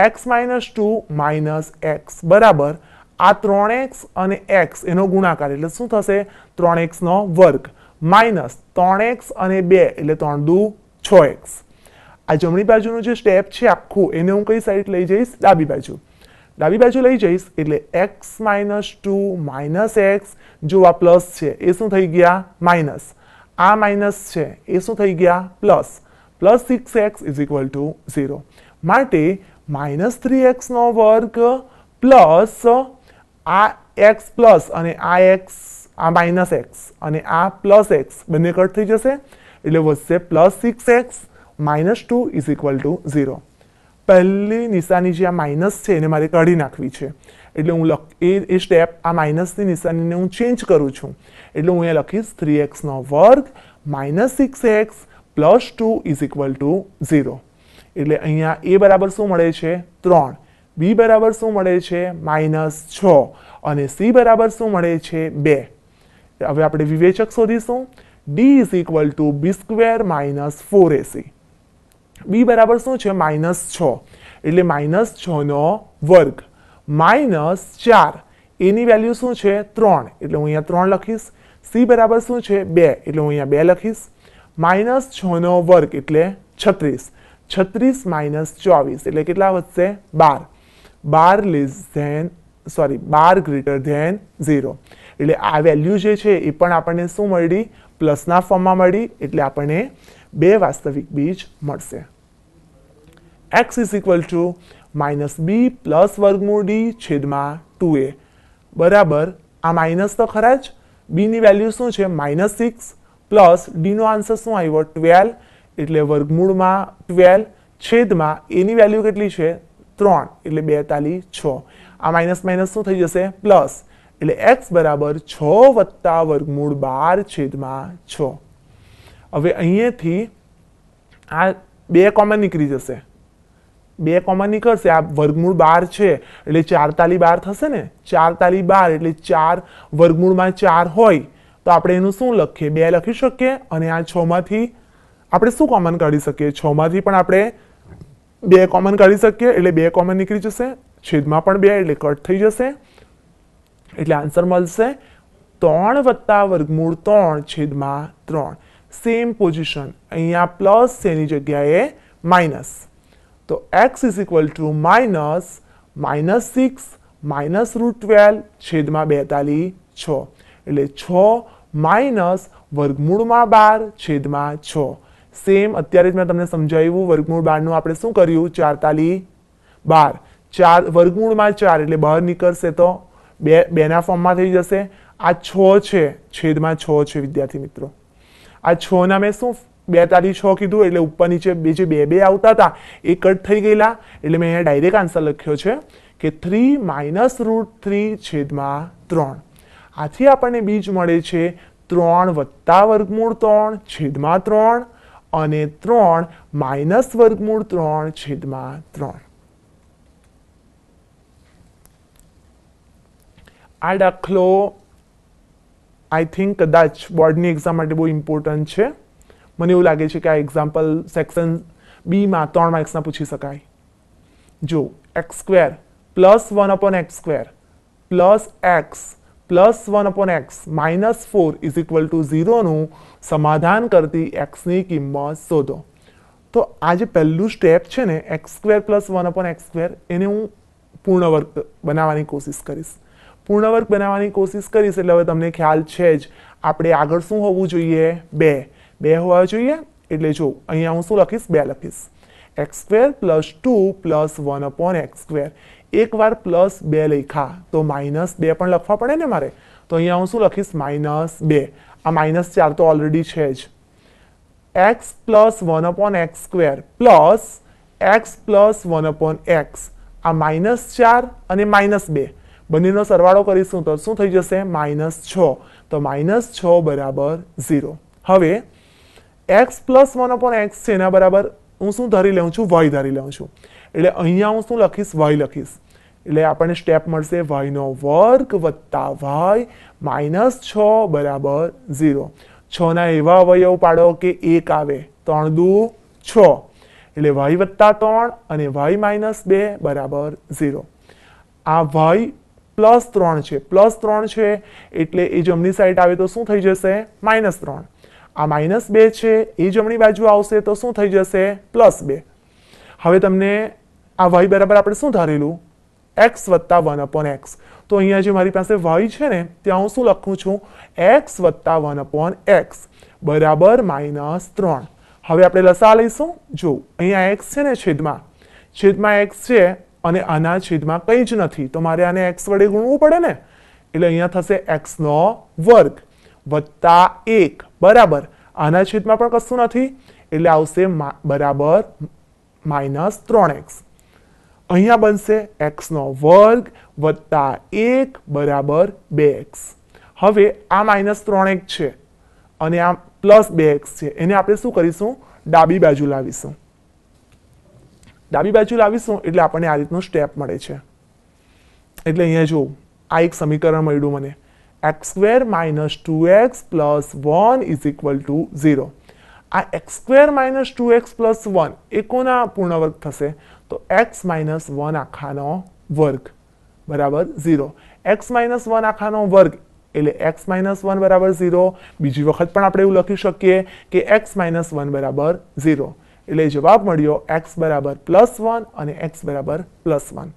x minus two minus x બરાબર આ ત્રણ એક્સ અને એક્સ એનો ગુણાકાર એટલે શું થશે ત્રણ એક્સનો વર્ગ માઇનસ ત્રણ એક્સ અને બે એટલે ત્રણ દુ છ એક્સ આ જમણી બાજુનું જે સ્ટેપ છે આખું એને હું કઈ સાઈડ લઈ જઈશ ડાબી બાજુ ડાબી બાજુ લઈ જઈશ એટલે x minus two minus x જો આ પ્લસ છે એ શું થઈ ગયા માઇનસ આ માઇનસ છે એ શું થઈ ગયા plus plus six x is equal to zero માટે માઇનસ થ્રી એક્સનો વર્ગ પ્લસ આ એક્સ પ્લસ અને આ એક્સ આ માઇનસ એક્સ અને આ પ્લસ એક્સ બંને કટ થઈ જશે એટલે વધશે plus six x minus two is equal to zero પહેલી નિશાની જે આ માઇનસ છે એને મારે કાઢી નાખવી છે એટલે હું લખ એ એ સ્ટેપ આ માઇનસની નિશાનીને હું ચેન્જ કરું છું એટલે હું અહીંયા લખીશ થ્રી એક્સનો વર્ગ minus six x plus two is equal to zero એટલે અહીંયા એ બરાબર શું મળે છે ત્રણ બી બરાબર શું મળે છે માઇનસ છ અને સી બરાબર શું મળે છે બે હવે આપણે વિવેચક શોધીશું d is equal to B square minus four એસી બી બરાબર શું છે માઇનસ છ એટલે માઇનસ છનો વર્ગ માઇનસ ચાર એની વેલ્યુ શું છે ત્રણ એટલે હું અહીંયા ત્રણ લખીશ સી બરાબર શું છે બે એટલે હું અહીંયા બે લખીશ માઇનસ છનો વર્ગ એટલે છત્રીસ છત્રીસ માઇનસ ચોવીસ એટલે કેટલા વધશે બાર બાર લેસ ધેન સોરી બાર ગ્રેટર ધેન ઝીરો એટલે આ વેલ્યુ જે છે એ પણ આપણને શું મળી પ્લસના ફોર્મમાં મળી એટલે આપણને બે વાસ્તવિક બીજ મળશે x is equal to minus B plus વર્ગમૂળ ડી છેદમાં ટુ એ બરાબર આ માઇનસ તો ખરા જ બીની વેલ્યુ શું છે માઇનસ સિક્સ પ્લસ ડીનો આન્સર શું આવ્યો ટ્વેલ્વ એટલે વર્ગમૂળમાં ટ્વેલ્વ છેદમાં એની વેલ્યુ કેટલી છે ત્રણ એટલે બેતાલી છ આ માઇનસ માઇનસ શું થઈ જશે પ્લસ એટલે એક્સ બરાબર છ વત્તા વર્ગમૂળ બાર છેદમાં છ હવે અહીંયાથી આ બે કોમન નીકળી જશે બે કોમન નીકળશે આ વર્ગમૂળ બાર છે એટલે ચાર તાલી બાર થશે ને ચાર તાલી બાર એટલે ચાર વર્ગમૂળમાં ચાર હોય તો આપણે એનું શું લખીએ બે લખી શકીએ અને આ છમાંથી આપણે શું કોમન કાઢી શકીએ છમાંથી પણ આપણે બે કોમન કરી શકે એટલે બે કોમન નીકળી જશે છેદમાં પણ બે એટલે કટ થઈ જશે એટલે આન્સર મળશે 3 + √3 / 3 સેમ પોઝિશન અહીંયા પ્લસ ની જગ્યાએ માઈનસ તો x =- -6 - √12 / 42 6 એટલે 6 - √12 / 6 સેમ અત્યારે જ મેં તમને સમજાવ્યું વર્ગમૂળ બારનું આપણે શું કર્યું ચાર તાલી બાર ચાર વર્ગમૂળમાં ચાર એટલે બહાર નીકળશે તો બે બેના ફોર્મમાં થઈ જશે આ છ છે છેદમાં છ છે વિદ્યાર્થી મિત્રો આ છના મેં શું બે તાલી છ કીધું એટલે ઉપર નીચે બે જે બે બે આવતા હતા એ કટ થઈ ગયેલા એટલે મેં અહીંયા ડાયરેક્ટ આન્સર લખ્યો છે કે થ્રી માઇનસ રૂટ થ્રી છેદમાં ત્રણ આથી આપણને બીજ મળે છે ત્રણ વત્તા વર્ગમૂળ ત્રણ છેદમાં ત્રણ અને ત્રણ માઇનસ વર્ગમૂળ ત્રણ છેદમાં ત્રણ આ દાખલો આઈ થિંક કદાચ બોર્ડની એક્ઝામ માટે બહુ ઇમ્પોર્ટન્ટ છે મને એવું લાગે છે કે આ એક્ઝામ્પલ સેક્શન બીમાં ત્રણ માર્ક્સના પૂછી શકાય જો x square plus one upon x square plus x plus one upon x minus four is equal to ઝીરોનું સમાધાન કરતી એક્સની કિંમત શોધો તો આ જે પહેલું સ્ટેપ છે ને x square plus one upon x square એને હું પૂર્ણવર્ગ બનાવવાની કોશિશ કરીશ પૂર્ણવર્ગ બનાવવાની કોશિશ કરીશ એટલે હવે તમને ખ્યાલ છે જ આપણે આગળ શું હોવું જોઈએ બે બે હોવા જોઈએ એટલે જો અહીંયા હું શું લખીશ બે લખીશ x square plus two plus one upon x square એકવાર પ્લસ બે લખ્યા તો માઇનસ બે પણ લખવા પડે ને મારે તો અહીંયા હું શું લખીશ માઇનસ બે આ માઇનસ ચાર તો ઓલરેડી છે જ x plus one upon x square plus x plus one upon x આ માઇનસ ચાર અને માઇનસ બે બંનેનો સરવાળો કરીશું તો શું થઈ જશે માઇનસ છ તો માઇનસ છ બરાબર ઝીરો હવે x plus one upon x છે એના બરાબર હું શું ધરી લઉં છું વય ધરી લઉં છું એટલે અહીંયા હું શું લખીશ વાય લખીશ એટલે આપણને સ્ટેપ મળશે વાયનો વર્ગ વત્તા વાય માઇનસ છ બરાબર ઝીરો છના એવા અવયવ પાડો કે એક આવે ત્રણ દુ છ એટલે વાય વત્તા ત્રણ અને વાય માઇનસ બે બરાબર ઝીરો આ વાય પ્લસ ત્રણ છે પ્લસ ત્રણ છે એટલે એ જમણી સાઈડ આવે તો શું થઈ જશે માઇનસ ત્રણ આ માઇનસ બે છે એ જમણી બાજુ આવશે તો શું થઈ જશે પ્લસ બે હવે તમને આ વાય બરાબર આપણે શું ધારેલું એક્સ વત્તા વન અપોન એક્સ તો અહીંયા જે મારી પાસે વાય છે ને ત્યાં હું શું લખું છું એક્સ વત્તા વન અપોન એક્સ બરાબર માઇનસ ત્રણ હવે આપણે લસા લઈશું જો અહીંયા એક્સ છે ને છેદમાં છેદમાં એક્સ છે અને આના છેદમાં કંઈ જ નથી તો મારે આને એક્સ વડે ગુણવું પડે ને એટલે અહીંયા થશે એક્સનો વર્ગ વત્તા એક બરાબર આના છેદમાં પણ કશું નથી એટલે આવશે બરાબર માઇનસ ત્રણ એક્સ અહીંયા બનશે એક્સનો વર્ગ વત્તા એક બરાબર બે એક્સ હવે આ માઇનસ ત્રણ છે અને આ પ્લસ બે એક્સ છે એને આપણે શું કરીશું ડાબી બાજુ લાવીશું ડાબી બાજુ લાવીશું એટલે આપણને આ રીતનો સ્ટેપ મળે છે એટલે અહીંયા જો આ એક સમીકરણ મળ્યું મને x square minus two x plus one is equal to zero આ x square minus two x plus one એ કોના પૂર્ણવર્ગ થશે તો એક્સ માઇનસ વન આખાનો વર્ગ બરાબર ઝીરો એક્સ માઇનસ વન આખાનો વર્ગ એટલે એક્સ માઇનસ વન બરાબર ઝીરો બીજી વખત પણ આપણે એવું લખી શકીએ કે એક્સ માઇનસ વન બરાબર ઝીરો એટલે જવાબ મળ્યો એક્સ બરાબર પ્લસ વન અને એક્સ બરાબર પ્લસ વન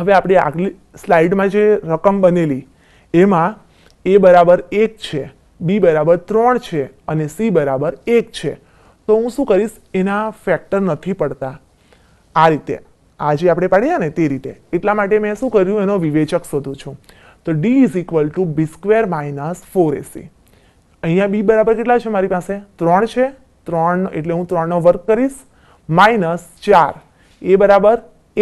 હવે આપણી આગલી સ્લાઇડમાં જે રકમ બનેલી એમાં એ બરાબર એક છે બી બરાબર ત્રણ છે અને સી બરાબર એક છે તો હું શું કરીશ એના ફેક્ટર નથી પડતા આ રીતે આ જે આપણે પાડ્યા ને તે રીતે એટલા માટે મેં શું કર્યું એનો વિવેચક શોધું છું તો d is equal to B square minus four એસી અહીંયા બી બરાબર કેટલા છે મારી પાસે ત્રણ છે ત્રણ એટલે હું ત્રણનો વર્ક કરીશ માઇનસ ચાર એ બરાબર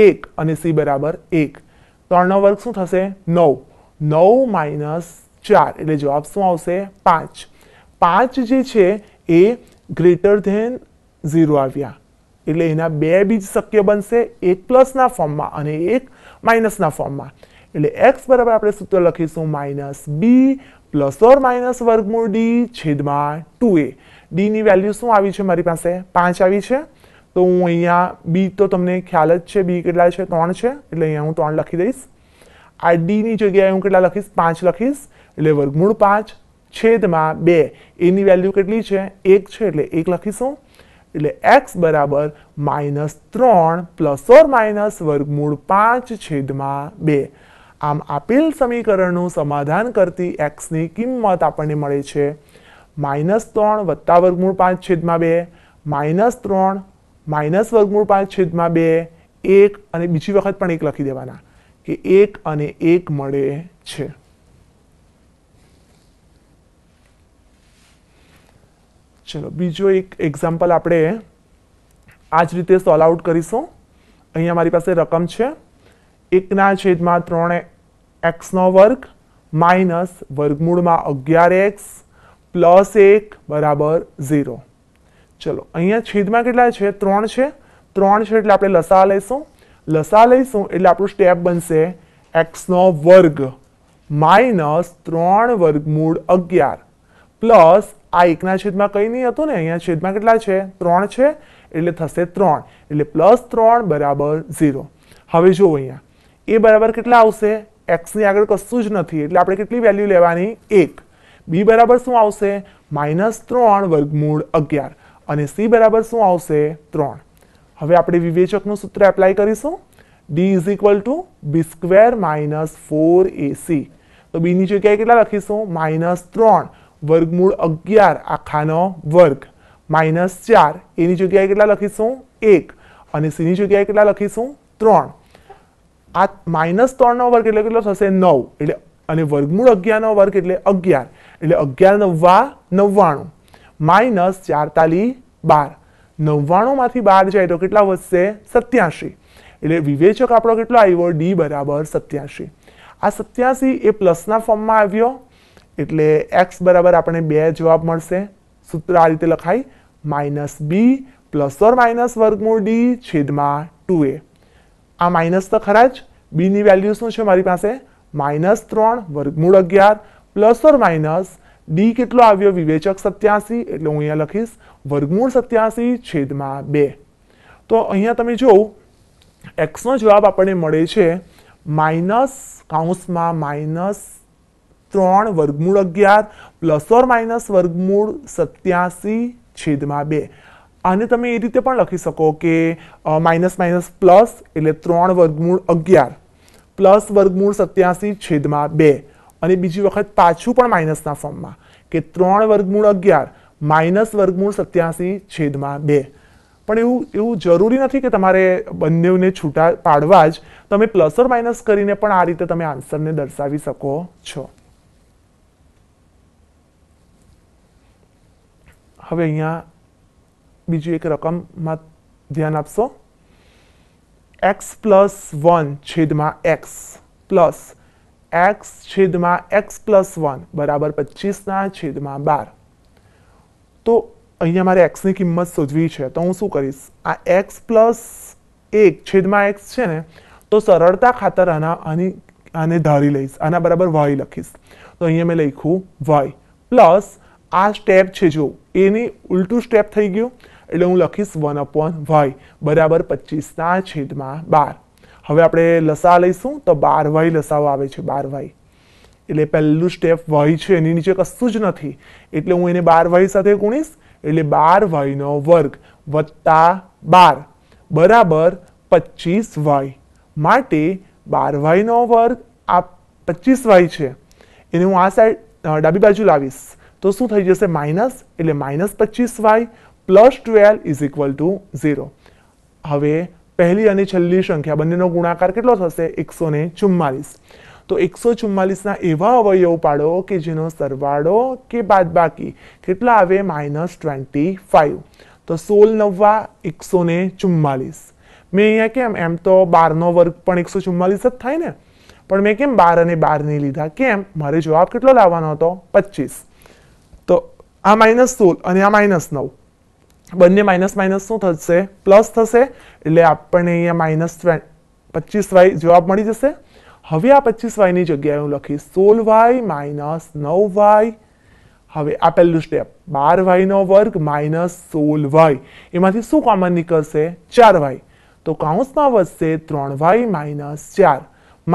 એક અને સી બરાબર એક ત્રણનો વર્ક શું થશે નવ નવ માઇનસ ચાર એટલે જવાબ શું આવશે પાંચ પાંચ જે છે એ ગ્રેટર ધેન ઝીરો આવ્યા એટલે એના બે બીજ શક્ય બનશે એક પ્લસના ફોર્મમાં અને એક માઇનસના ફોર્મમાં એટલે એક્સ બરાબર આપણે સૂત્ર લખીશું minus B plus or minus વર્ગમૂળ ડી છેદમાં ટુ એ ડીની વેલ્યુ શું આવી છે મારી પાસે પાંચ આવી છે તો હું અહીંયા બી તો તમને ખ્યાલ જ છે બી કેટલા છે ત્રણ છે એટલે અહીંયા હું ત્રણ લખી દઈશ આ ડીની જગ્યાએ હું કેટલા લખીશ પાંચ લખીશ એટલે વર્ગમૂળ પાંચ છેદમાં બે એની વેલ્યુ કેટલી છે એક છે એટલે એક લખીશું એટલે એક્સ બરાબર માઇનસ ત્રણ પ્લસ ઓર માઇનસ વર્ગમૂળ પાંચ છેદમાં બે આમ આપેલ સમીકરણનું સમાધાન કરતી એક્સની કિંમત આપણને મળે છે માઇનસ ત્રણ વત્તા વર્ગમૂળ પાંચ છેદમાં બે માઇનસ ત્રણ માઇનસ વર્ગમૂળ પાંચ છેદમાં બે એક અને બીજી વખત પણ એક લખી દેવાના કે એક અને એક મળે છે ચલો બીજો એક એક્ઝામ્પલ આપણે આ જ રીતે સોલ્વ આઉટ કરીશું અહીંયા મારી પાસે રકમ છે એકના છેદમાં ત્રણ એક્સનો વર્ગ માઇનસ વર્ગમૂળમાં અગિયાર એક્સ પ્લસ એક બરાબર ઝીરો ચલો અહીંયા છેદમાં કેટલા છે ત્રણ છે ત્રણ છે એટલે આપણે લસા લઈશું લસા લઈશું એટલે આપણું સ્ટેપ બનશે એક્સનો વર્ગ માઇનસ ત્રણ વર્ગમૂળ અગિયાર પ્લસ આ એકના છેદમાં કંઈ નહીં હતું ને અહીંયા છેદમાં કેટલા છે ત્રણ છે એટલે થશે ત્રણ એટલે પ્લસ ત્રણ બરાબર ઝીરો હવે જુઓ અહીંયા એ બરાબર કેટલા આવશે એક્સની આગળ કશું જ નથી એટલે આપણે કેટલી વેલ્યુ લેવાની એક બી બરાબર શું આવશે માઇનસ ત્રણ વર્ગમૂળ અગિયાર અને સી બરાબર શું આવશે ત્રણ હવે આપણે વિવેચકનું સૂત્ર એપ્લાય કરીશું d is equal to B square minus four ac તો બીની જગ્યાએ કેટલા લખીશું માઇનસ ત્રણ વર્ગમૂળ અગિયાર આખાનો વર્ગ માઇનસ ચાર એની જગ્યાએ કેટલા લખીશું એક અને સીની જગ્યાએ કેટલા લખીશું ત્રણ આ માઇનસ ત્રણનો વર્ગ એટલે કેટલો થશે નવ એટલે અને વર્ગમૂળ અગિયારનો વર્ગ એટલે અગિયાર એટલે અગિયાર નવ્વા નવ્વાણું માઇનસ ચારતાલી બાર નવ્વાણુંમાંથી બાર જાય તો કેટલા વધશે સત્યાસી એટલે વિવેચક આપણો કેટલો આવ્યો ડી બરાબર સત્યાસી આ સત્યાસી એ પ્લસના ફોર્મમાં આવ્યો એટલે એક્સ બરાબર આપણને બે જવાબ મળશે સૂત્ર આ રીતે લખાય minus B plus or minus વર્ગમૂળ ડી છેદમાં ટુ એ આ માઇનસ તો ખરા જ બીની વેલ્યુ શું છે મારી પાસે માઇનસ ત્રણ વર્ગમૂળ અગિયાર પ્લસ ઓર માઇનસ ડી કેટલો આવ્યો વિવેચક સત્યાસી એટલે હું અહીંયા લખીશ વર્ગમૂળ સત્યાસી છેદમાં બે તો અહીંયા તમે જોઉં એક્સનો જવાબ આપણને મળે છે માઇનસ કાઉન્સમાં માઇનસ ત્રણ વર્ગમૂળ અગિયાર પ્લસ ઓર માઇનસ વર્ગમૂળ સત્યાસી છેદમાં બે આને તમે એ રીતે પણ લખી શકો કે માઇનસ માઇનસ પ્લસ એટલે ત્રણ વર્ગમૂળ અગિયાર પ્લસ વર્ગમૂળ સત્યાસી છેદમાં બે અને બીજી વખત પાછું પણ માઇનસના ફોર્મમાં કે ત્રણ વર્ગમૂળ અગિયાર માઇનસ વર્ગમૂળ સત્યાસી છેદમાં બે પણ એવું એવું જરૂરી નથી કે તમારે બંનેને છૂટા પાડવા જ તમે પ્લસ ઓર માઇનસ કરીને પણ આ રીતે તમે આન્સરને દર્શાવી શકો છો હવે અહીંયા બીજી એક રકમમાં ધ્યાન આપશો એક્સ પ્લસ વન છેદમાં એક્સ પ્લસ એક્સ છેદમાં એક્સ પ્લસ વન બરાબર પચીસના છેદમાં બાર તો અહીંયા મારે એક્સની કિંમત શોધવી છે તો હું શું કરીશ આ એક્સ પ્લસ એક છેદમાં એક્સ છે ને તો સરળતા ખાતર આના આની આને ધારી લઈશ આના બરાબર વાય લખીશ તો અહીંયા મેં લખ્યું વાય પ્લસ આ સ્ટેપ છે જો એની ઉલટું સ્ટેપ થઈ ગયું એટલે હું લખીશ વન અપોન વાય બરાબર પચીસના છેદમાં બાર હવે આપણે લસા લઈશું તો બાર વાય લસાઓ આવે છે બાર વાય એટલે પહેલું સ્ટેપ વાય છે એની નીચે કશું જ નથી એટલે હું એને બાર વાય સાથે ગુણીશ એટલે બાર વાયનો વર્ગ વત્તા બાર બરાબર પચીસ વાય માટે બાર વાયનો વર્ગ આ પચીસ વાય છે એને હું આ સાઈડ ડાબી બાજુ લાવીશ તો શું થઈ જશે માઇનસ એટલે માઇનસ પચીસ y plus twelve is equal to zero હવે પહેલી અને છેલ્લી સંખ્યા બંનેનો ગુણાકાર કેટલો થશે એકસો ને ચુમ્માલીસ તો એકસો ચુમ્માલીસના એવા અવયવ પાડો કે જેનો સરવાળો કે બાદ બાકી કેટલા આવે માઇનસ ટ્વેન્ટી ફાઇવ તો સોળ નવ્વા એકસો ને ચુમ્માલીસ મેં અહીંયા કેમ એમ તો બારનો વર્ગ પણ એકસો ચુમ્માલીસ જ થાય ને પણ મેં કેમ બાર અને બારની લીધા કેમ મારે જવાબ કેટલો લાવવાનો હતો પચીસ આ માઇનસ સોળ અને આ માઇનસ નવ બંને માઇનસ માઇનસ શું થશે પ્લસ થશે એટલે આપણને અહીંયા માઇનસ પચીસ વાય જવાબ મળી જશે હવે આ પચીસ વાયની જગ્યાએ હું લખીશ સોળ વાય માઇનસ નવ વાય હવે આ પહેલું સ્ટેપ બાર વાયનો વર્ગ માઇનસ સોળ વાય એમાંથી શું કોમન નીકળશે ચાર વાય તો કાઉન્સમાં વધશે ત્રણ વાય માઇનસ ચાર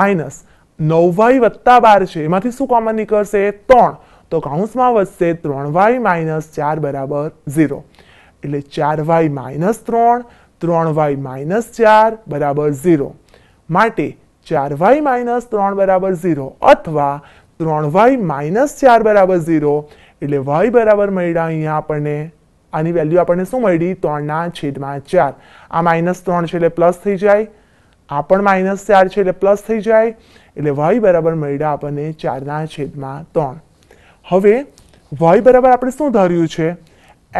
માઇનસ નવ વાય વત્તા બાર છે એમાંથી શું કોમન નીકળશે ત્રણ તો કૌંસમાં વધશે ત્રણ વાય માઇનસ ચાર બરાબર ઝીરો એટલે ચાર વાય માઇનસ ત્રણ ત્રણ વાય માઇનસ ચાર બરાબર ઝીરો માટે ચાર વાય માઇનસ ત્રણ બરાબર ઝીરો અથવા ત્રણ વાય માઇનસ ચાર બરાબર ઝીરો એટલે વાય બરાબર મળ્યા અહીંયા આપણને આની વેલ્યુ આપણને શું મળી ત્રણના છેદમાં ચાર આ માઇનસ ત્રણ છે એટલે પ્લસ થઈ જાય આ પણ માઇનસ ચાર છે એટલે પ્લસ થઈ જાય એટલે વાય બરાબર મળ્યા આપણને ચારના છેદમાં ત્રણ હવે વાય બરાબર આપણે શું ધાર્યું છે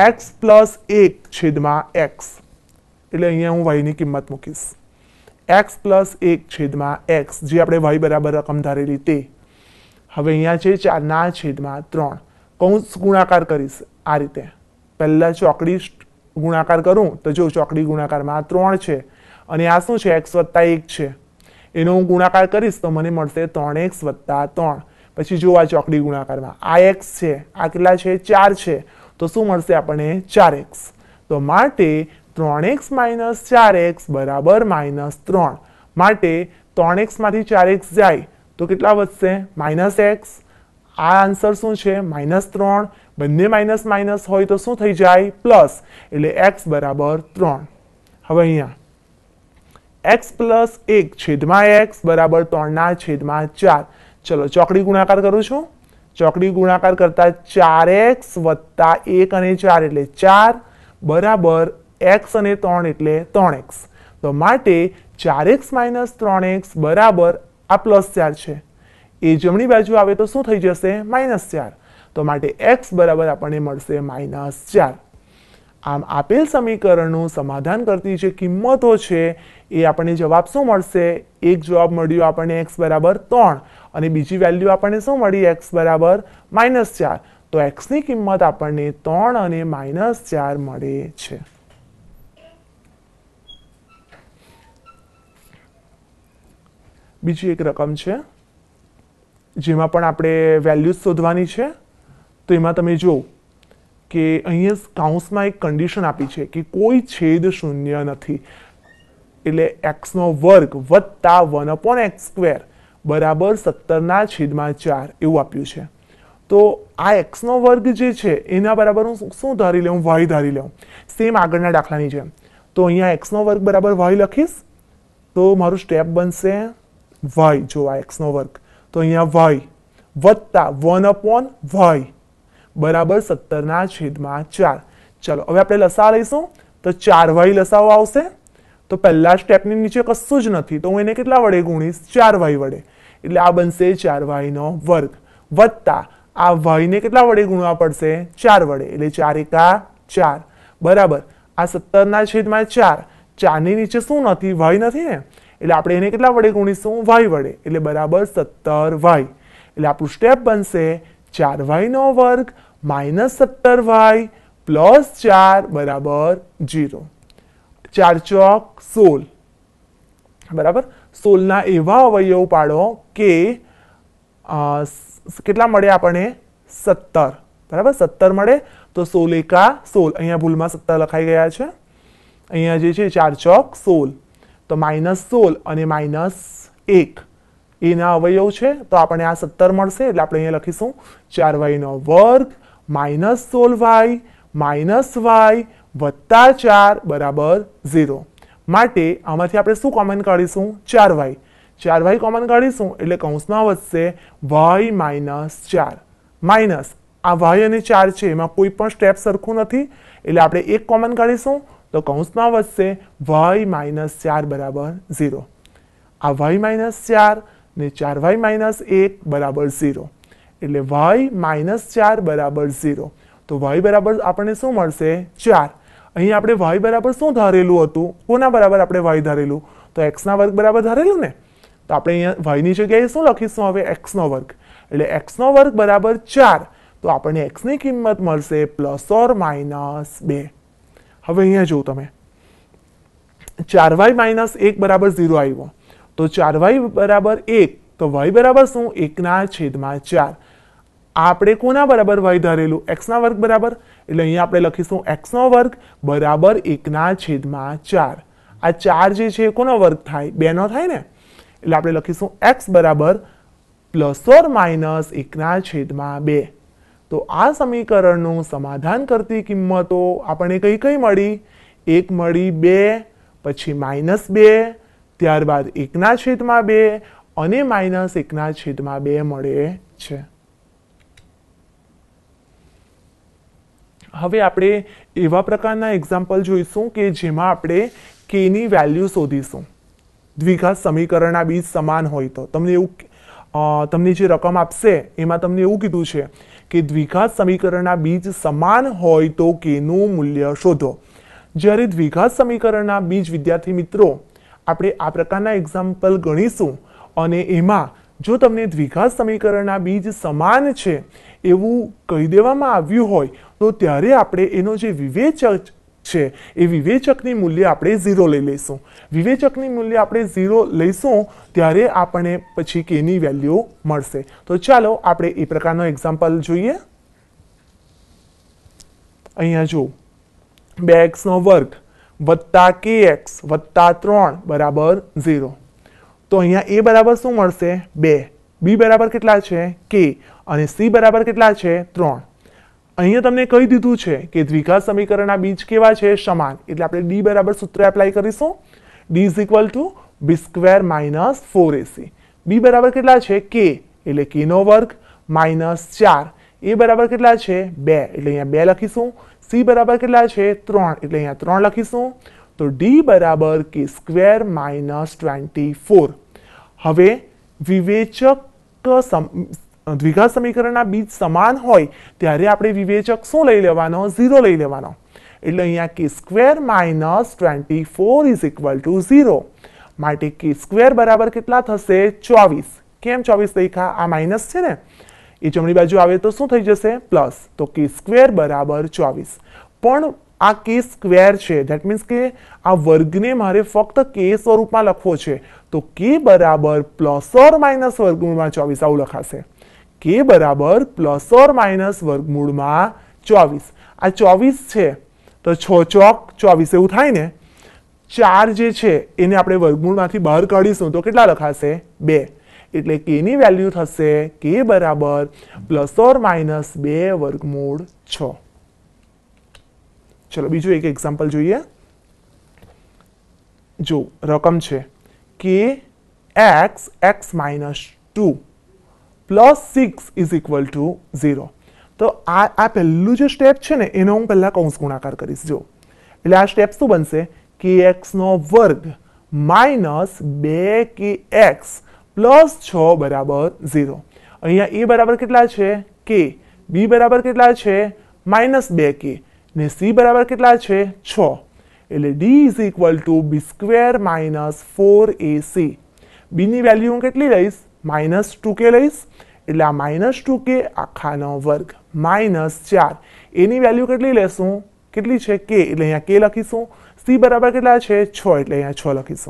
એક્સ પ્લસ એક છેદમાં એક્સ એટલે અહીંયા હું વાયની કિંમત મૂકીશ એક્સ પ્લસ એક છેદમાં એક્સ જે આપણે વાય બરાબર રકમ ધારેલી તે હવે અહીંયા છે ચારના છેદમાં ત્રણ કૌંસ ગુણાકાર કરીશ આ રીતે પહેલાં ચોકડી ગુણાકાર કરું તો જો ચોકડી ગુણાકારમાં ત્રણ છે અને આ શું છે એક્સ વત્તા એક છે એનો હું ગુણાકાર કરીશ તો મને મળશે ત્રણ એક્સ વત્તા ત્રણ પછી જો આ ચોકડી ગુણાકારમાં આ એક્સ છે આ કેટલા છે ચાર છે તો શું મળશે આપણને ચાર એક્સ તો માટે ત્રણ એક્સ માઇનસ ચાર એક્સ બરાબર માઇનસ ત્રણ માટે ત્રણ એક્સમાંથી ચાર એક્સ જાય તો કેટલા વધશે માઇનસ એક્સ આ આન્સર શું છે માઇનસ ત્રણ બંને માઇનસ માઇનસ હોય તો શું થઈ જાય પ્લસ એટલે એક્સ બરાબર ત્રણ હવે અહીંયા એક્સ પ્લસ એક છેદમાં એક્સ બરાબર ત્રણના છેદમાં ચાર ચલો ચોકડી ગુણાકાર કરું છું ચોકડી ગુણાકાર કરતા ચાર એક્સ વત્તા એક અને ચાર એટલે ચાર બરાબર એક્સ અને ત્રણ એટલે ત્રણ એક્સ તો માટે ચાર એક્સ માઇનસ ત્રણ એક્સ બરાબર આ પ્લસ ચાર છે એ જમણી બાજુ આવે તો શું થઈ જશે માઇનસ ચાર તો માટે એક્સ બરાબર આપણને મળશે માઇનસ ચાર આમ આપેલ સમીકરણનું સમાધાન કરતી જે કિંમતો છે એ આપણને જવાબ શું મળશે એક જવાબ મળ્યો આપણને એક્સ બરાબર ત્રણ અને બીજી વેલ્યુ આપણને શું મળી એક્સ બરાબર માઇનસ ચાર તો એક્સની કિંમત આપણને ત્રણ અને માઇનસ ચાર મળે છે બીજી એક રકમ છે જેમાં પણ આપણે વેલ્યુઝ શોધવાની છે તો એમાં તમે જોવો કે અહીંયા કાઉન્સમાં એક કન્ડિશન આપી છે કે કોઈ છેદ શૂન્ય નથી એટલે એક્સનો વર્ગ વત્તા વન અપોન એક્સ સ્ક્વેર બરાબર સત્તરના છેદમાં ચાર એવું આપ્યું છે તો આ એક્સનો વર્ગ જે છે એના બરાબર હું શું ધારી લઉં વાય ધારી લઉં સેમ આગળના દાખલાની જેમ તો અહીંયા એક્સનો વર્ગ બરાબર વાય લખીશ તો મારું સ્ટેપ બનશે વાય જો આ એક્સનો વર્ગ તો અહીંયા વાય વત્તા વન અપોન વાય બરાબર સત્તરના છેદમાં ચાર ચલો હવે આપણે લસા લઈશું તો ચાર વાય લસાઓ આવશે તો પહેલા સ્ટેપની નીચે કશું જ નથી તો હું એને કેટલા વડે ગુણીશ ચાર વાય વડે એટલે આ બનશે ચાર વાયનો વર્ગ વત્તા આ વાયને કેટલા વડે ગુણવા પડશે ચાર વડે એટલે ચાર એકા ચાર બરાબર આ સત્તરના છેદમાં ચાર ચારની નીચે શું નથી વાય નથી ને એટલે આપણે એને કેટલા વડે ગુણીશું વાય વડે એટલે બરાબર સત્તર વાય એટલે આપણું સ્ટેપ બનશે ચાર વાયનો વર્ગ માઇનસ સત્તર વાય પ્લસ ચાર બરાબર જીરો ચાર ચોક સોળ બરાબર સોળના એવા અવયવ પાડો કે કેટલા મળે આપણને સત્તર બરાબર સત્તર મળે તો સોળ એકા સોળ અહીંયા ભૂલમાં સત્તર લખાઈ ગયા છે અહીંયા જે છે ચાર ચોક સોળ તો માઇનસ સોળ અને માઇનસ એક એના અવયવ છે તો આપણને આ સત્તર મળશે એટલે આપણે અહીંયા લખીશું ચાર વાયનો વર્ગ માઇનસ સોળ વાય માઇનસ વાય વત્તા ચાર બરાબર ઝીરો માટે આમાંથી આપણે શું કોમન કાઢીશું ચાર વાય ચાર વાય કોમન કાઢીશું એટલે કૌંસમાં વધશે વાય માઇનસ ચાર માઇનસ આ વાય અને ચાર છે એમાં કોઈ પણ સ્ટેપ સરખું નથી એટલે આપણે એક કોમન કાઢીશું તો કૌંસમાં વધશે વાય માઇનસ ચાર બરાબર ઝીરો આ વાય માઇનસ ચાર ને ચાર વાય માઇનસ એક બરાબર ઝીરો એટલે વાય માઇનસ ચાર બરાબર ઝીરો તો વાય બરાબર આપણને શું મળશે ચાર અહીં આપણે વાય બરાબર શું ધારેલું હતું કોના બરાબર આપણે વાય ધારેલું તો એક્સના વર્ગ બરાબર ધારેલું ને તો આપણે અહીંયા વાયની જગ્યાએ શું લખીશું હવે એક્સનો વર્ગ એટલે એક્સનો વર્ગ બરાબર ચાર તો આપણને એક્સની કિંમત મળશે પ્લસ ઓર માઇનસ બે હવે અહીંયા જુઓ તમે ચાર વાય માઇનસ એક બરાબર ઝીરો આવ્યો તો ચાર વાય બરાબર એક તો વાય બરાબર શું એકના છેદમાં ચાર આપણે કોના બરાબર વાય ધારેલું એક્સના વર્ગ બરાબર એટલે અહીંયા આપણે લખીશું એક્સનો વર્ગ બરાબર એકના છેદમાં ચાર આ ચાર જે છે કોનો વર્ગ થાય બેનો થાય ને એટલે આપણે લખીશું એક્સ બરાબર પ્લસ ઓર માઇનસ એકના છેદમાં બે તો આ સમીકરણનું સમાધાન કરતી કિંમતો આપણને કઈ કઈ મળી એક મળી બે પછી માઇનસ બે ત્યારબાદ એકના છેદમાં બે અને માઇનસ એકના છેદમાં બે મળે છે હવે આપણે એવા પ્રકારના એક્ઝામ્પલ જોઈશું કે જેમાં આપણે કેની વેલ્યુ શોધીશું દ્વિઘાત સમીકરણના બીજ સમાન હોય તો તમને એવું તમને જે રકમ આપશે એમાં તમને એવું કીધું છે કે દ્વિઘાત સમીકરણના બીજ સમાન હોય તો કેનું મૂલ્ય શોધો જ્યારે દ્વિઘાત સમીકરણના બીજ વિદ્યાર્થી મિત્રો આપણે આ પ્રકારના એક્ઝામ્પલ ગણીશું અને એમાં જો તમને દ્વિઘાત સમીકરણના બીજ સમાન છે એવું કહી દેવામાં આવ્યું હોય તો ત્યારે આપણે એનો જે વિવેચક છે એ વિવેચકની મૂલ્ય આપણે ઝીરો લઈ લઈશું વિવેચકની મૂલ્ય આપણે ઝીરો લઈશું ત્યારે આપણને પછી કેની વેલ્યુ મળશે તો ચાલો આપણે એ પ્રકારનો એક્ઝામ્પલ જોઈએ અહીંયા જો બે એક્સનો વર્ગ વત્તા કે એક્સ વત્તા ત્રણ બરાબર ઝીરો તો અહીંયા એ બરાબર શું મળશે બે બી બરાબર કેટલા છે કે અને સી બરાબર કેટલા છે ત્રણ અહીંયા તમને કહી દીધું છે કે દ્વિઘાત સમીકરણના બીજ કેવા છે સમાન એટલે આપણે ડી બરાબર સૂત્ર એપ્લાય કરીશું d is equal to B square minus four એસી બી બરાબર કેટલા છે કે એટલે કેનો વર્ગ માઇનસ ચાર એ બરાબર કેટલા છે બે એટલે અહીંયા બે લખીશું સી બરાબર કેટલા છે ત્રણ એટલે અહીંયા ત્રણ લખીશું તો ડી બરાબર કે સ્ક્વેર માઇનસ ટ્વેન્ટી ફોર હવે વિવેચક દ્વિઘા સમીકરણના બીજ સમાન હોય ત્યારે આપણે વિવેચક શું લઈ લેવાનો ઝીરો લઈ લેવાનો એટલે અહીંયા k square minus twenty four is equal to zero માટે કે સ્ક્વેર બરાબર કેટલા થશે ચોવીસ કેમ ચોવીસ દેખા આ માઇનસ છે ને એ જમણી બાજુ આવે તો શું થઈ જશે પ્લસ તો કે સ્ક્વેર બરાબર ચોવીસ પણ આ કે સ્ક્વેર છે ધેટ મીન્સ કે આ વર્ગને મારે ફક્ત કે સ્વરૂપમાં લખવો છે તો કે બરાબર પ્લસ ઓર માઇનસ વર્ગમૂળમાં ચોવીસ આવું લખાશે કે બરાબર પ્લસ ઓર માઇનસ વર્ગમૂળમાં ચોવીસ આ ચોવીસ છે તો છ ચોક ચોવીસ એવું થાય ને ચાર જે છે એને આપણે વર્ગમૂળમાંથી બહાર કાઢીશું તો કેટલા લખાશે બે એટલે કે ની વેલ્યુ થશે k =+ ઓર - 2 વર્ગમૂળ 6 ચલો બીજો એક એક્ઝામ્પલ જોઈએ જો રકમ છે k x x - 2 + 6 = 0 તો આ આ પહેલું જે સ્ટેપ છે ને એનો પહેલા કૌંસ ગુણાકાર કરજો એટલે આ સ્ટેપ શું બનશે kx નો વર્ગ - 2kx +6 = 0 અહીંયા a = કેટલા છે કે b = કેટલા છે -2k ને c = કેટલા છે 6 એટલે d = b² - 4ac b ની વેલ્યુ કેટલી લઈએ -2k લઈએ એટલે આ -2k આનો વર્ગ -4 a ની વેલ્યુ કેટલી લેશું કેટલી છે k એટલે અહીંયા k લખીશ c = કેટલા છે 6 એટલે અહીંયા 6 લખીશ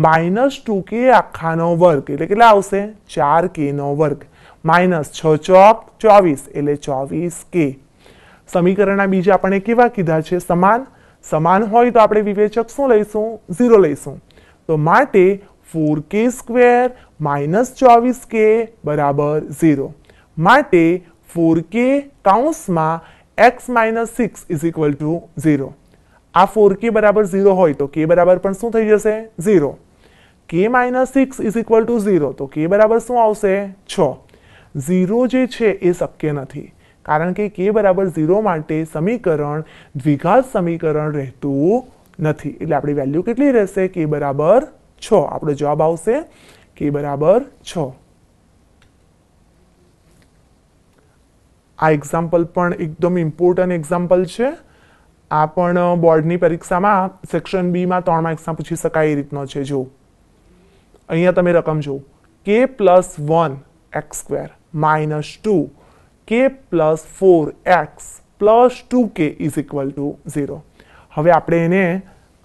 માઇનસ ટુ કે આખાનો વર્ગ એટલે કેટલા આવશે ચાર કેનો વર્ગ માઇનસ છ ચોક ચોવીસ એટલે ચોવીસ કે સમીકરણના બીજા આપણે કેવા કીધા છે સમાન સમાન હોય તો આપણે વિવેચક શું લઈશું ઝીરો લઈશું તો માટે ફોર કે સ્ક્વેર માઇનસ ચોવીસ કે બરાબર ઝીરો માટે ફોર કે કાઉન્સમાં x minus six is equal to zero આ ફોર કે બરાબર ઝીરો હોય તો કે બરાબર પણ શું થઈ જશે zero k minus six is equal to zero તો કે બરાબર શું આવશે છ ઝીરો જે છે એ શક્ય નથી કારણ કે કે બરાબર ઝીરો માટે સમીકરણ દ્વિઘાત સમીકરણ રહેતું નથી એટલે આપણી વેલ્યુ કેટલી રહેશે કે બરાબર છ આપણો જવાબ આવશે કે બરાબર છ આ એક્ઝામ્પલ પણ એકદમ ઇમ્પોર્ટન્ટ એક્ઝામ્પલ છે આ પણ બોર્ડની પરીક્ષામાં સેક્શન બીમાં ત્રણ માર્ક્સના પૂછી શકાય એ રીતનો છે જો અહીંયા તમે રકમ જુઓ k plus one x square minus two k plus four x plus two k is equal to zero હવે આપણે એને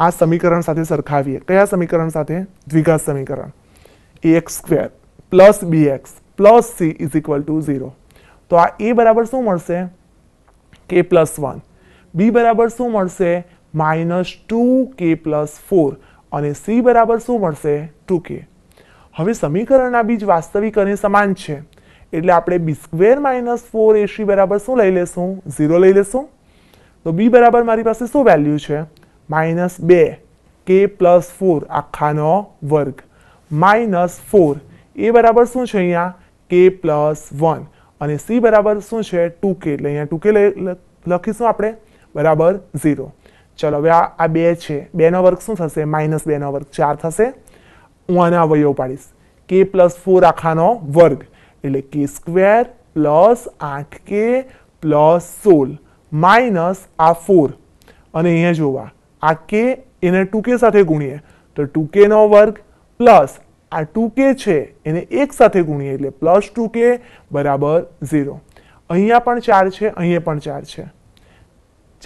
આ સમીકરણ સાથે સરખાવીએ કયા સમીકરણ સાથે દ્વિઘાત સમીકરણ a x square plus B x plus C is equal to zero તો આ એ બરાબર શું મળશે કે પ્લસ વન બી બરાબર શું મળશે minus two k plus four અને સી બરાબર શું મળશે ટુ કે હવે સમીકરણના બીજ વાસ્તવિક અને સમાન છે એટલે આપણે બી સ્ક્વેર માઇનસ ફોર એસી બરાબર શું લઈ લેશું ઝીરો લઈ લેશું તો બી બરાબર મારી પાસે શું વેલ્યુ છે માઇનસ બે કે પ્લસ ફોર આખાનો વર્ગ માઇનસ ફોર એ બરાબર શું છે અહીંયા કે પ્લસ વન અને સી બરાબર શું છે ટુ કે એટલે અહીંયા ટુ કે લખીશું આપણે બરાબર ઝીરો ચલો હવે આ બે છે બેનો વર્ગ શું થશે માઇનસ બેનો વર્ગ ચાર થશે હું આને અવયવ પાડીશ કે પ્લસ ફોર આખાનો વર્ગ એટલે કે સ્ક્વેર પ્લસ આઠ કે પ્લસ સોળ માઇનસ આ ફોર અને અહીંયા જોવા આ કે એને ટુ કે સાથે ગુણીએ તો ટુ કેનો વર્ગ પ્લસ આ ટુ કે છે એને એક સાથે ગુણીએ એટલે પ્લસ ટુ કે બરાબર ઝીરો અહીંયા પણ ચાર છે અહીંયા પણ ચાર છે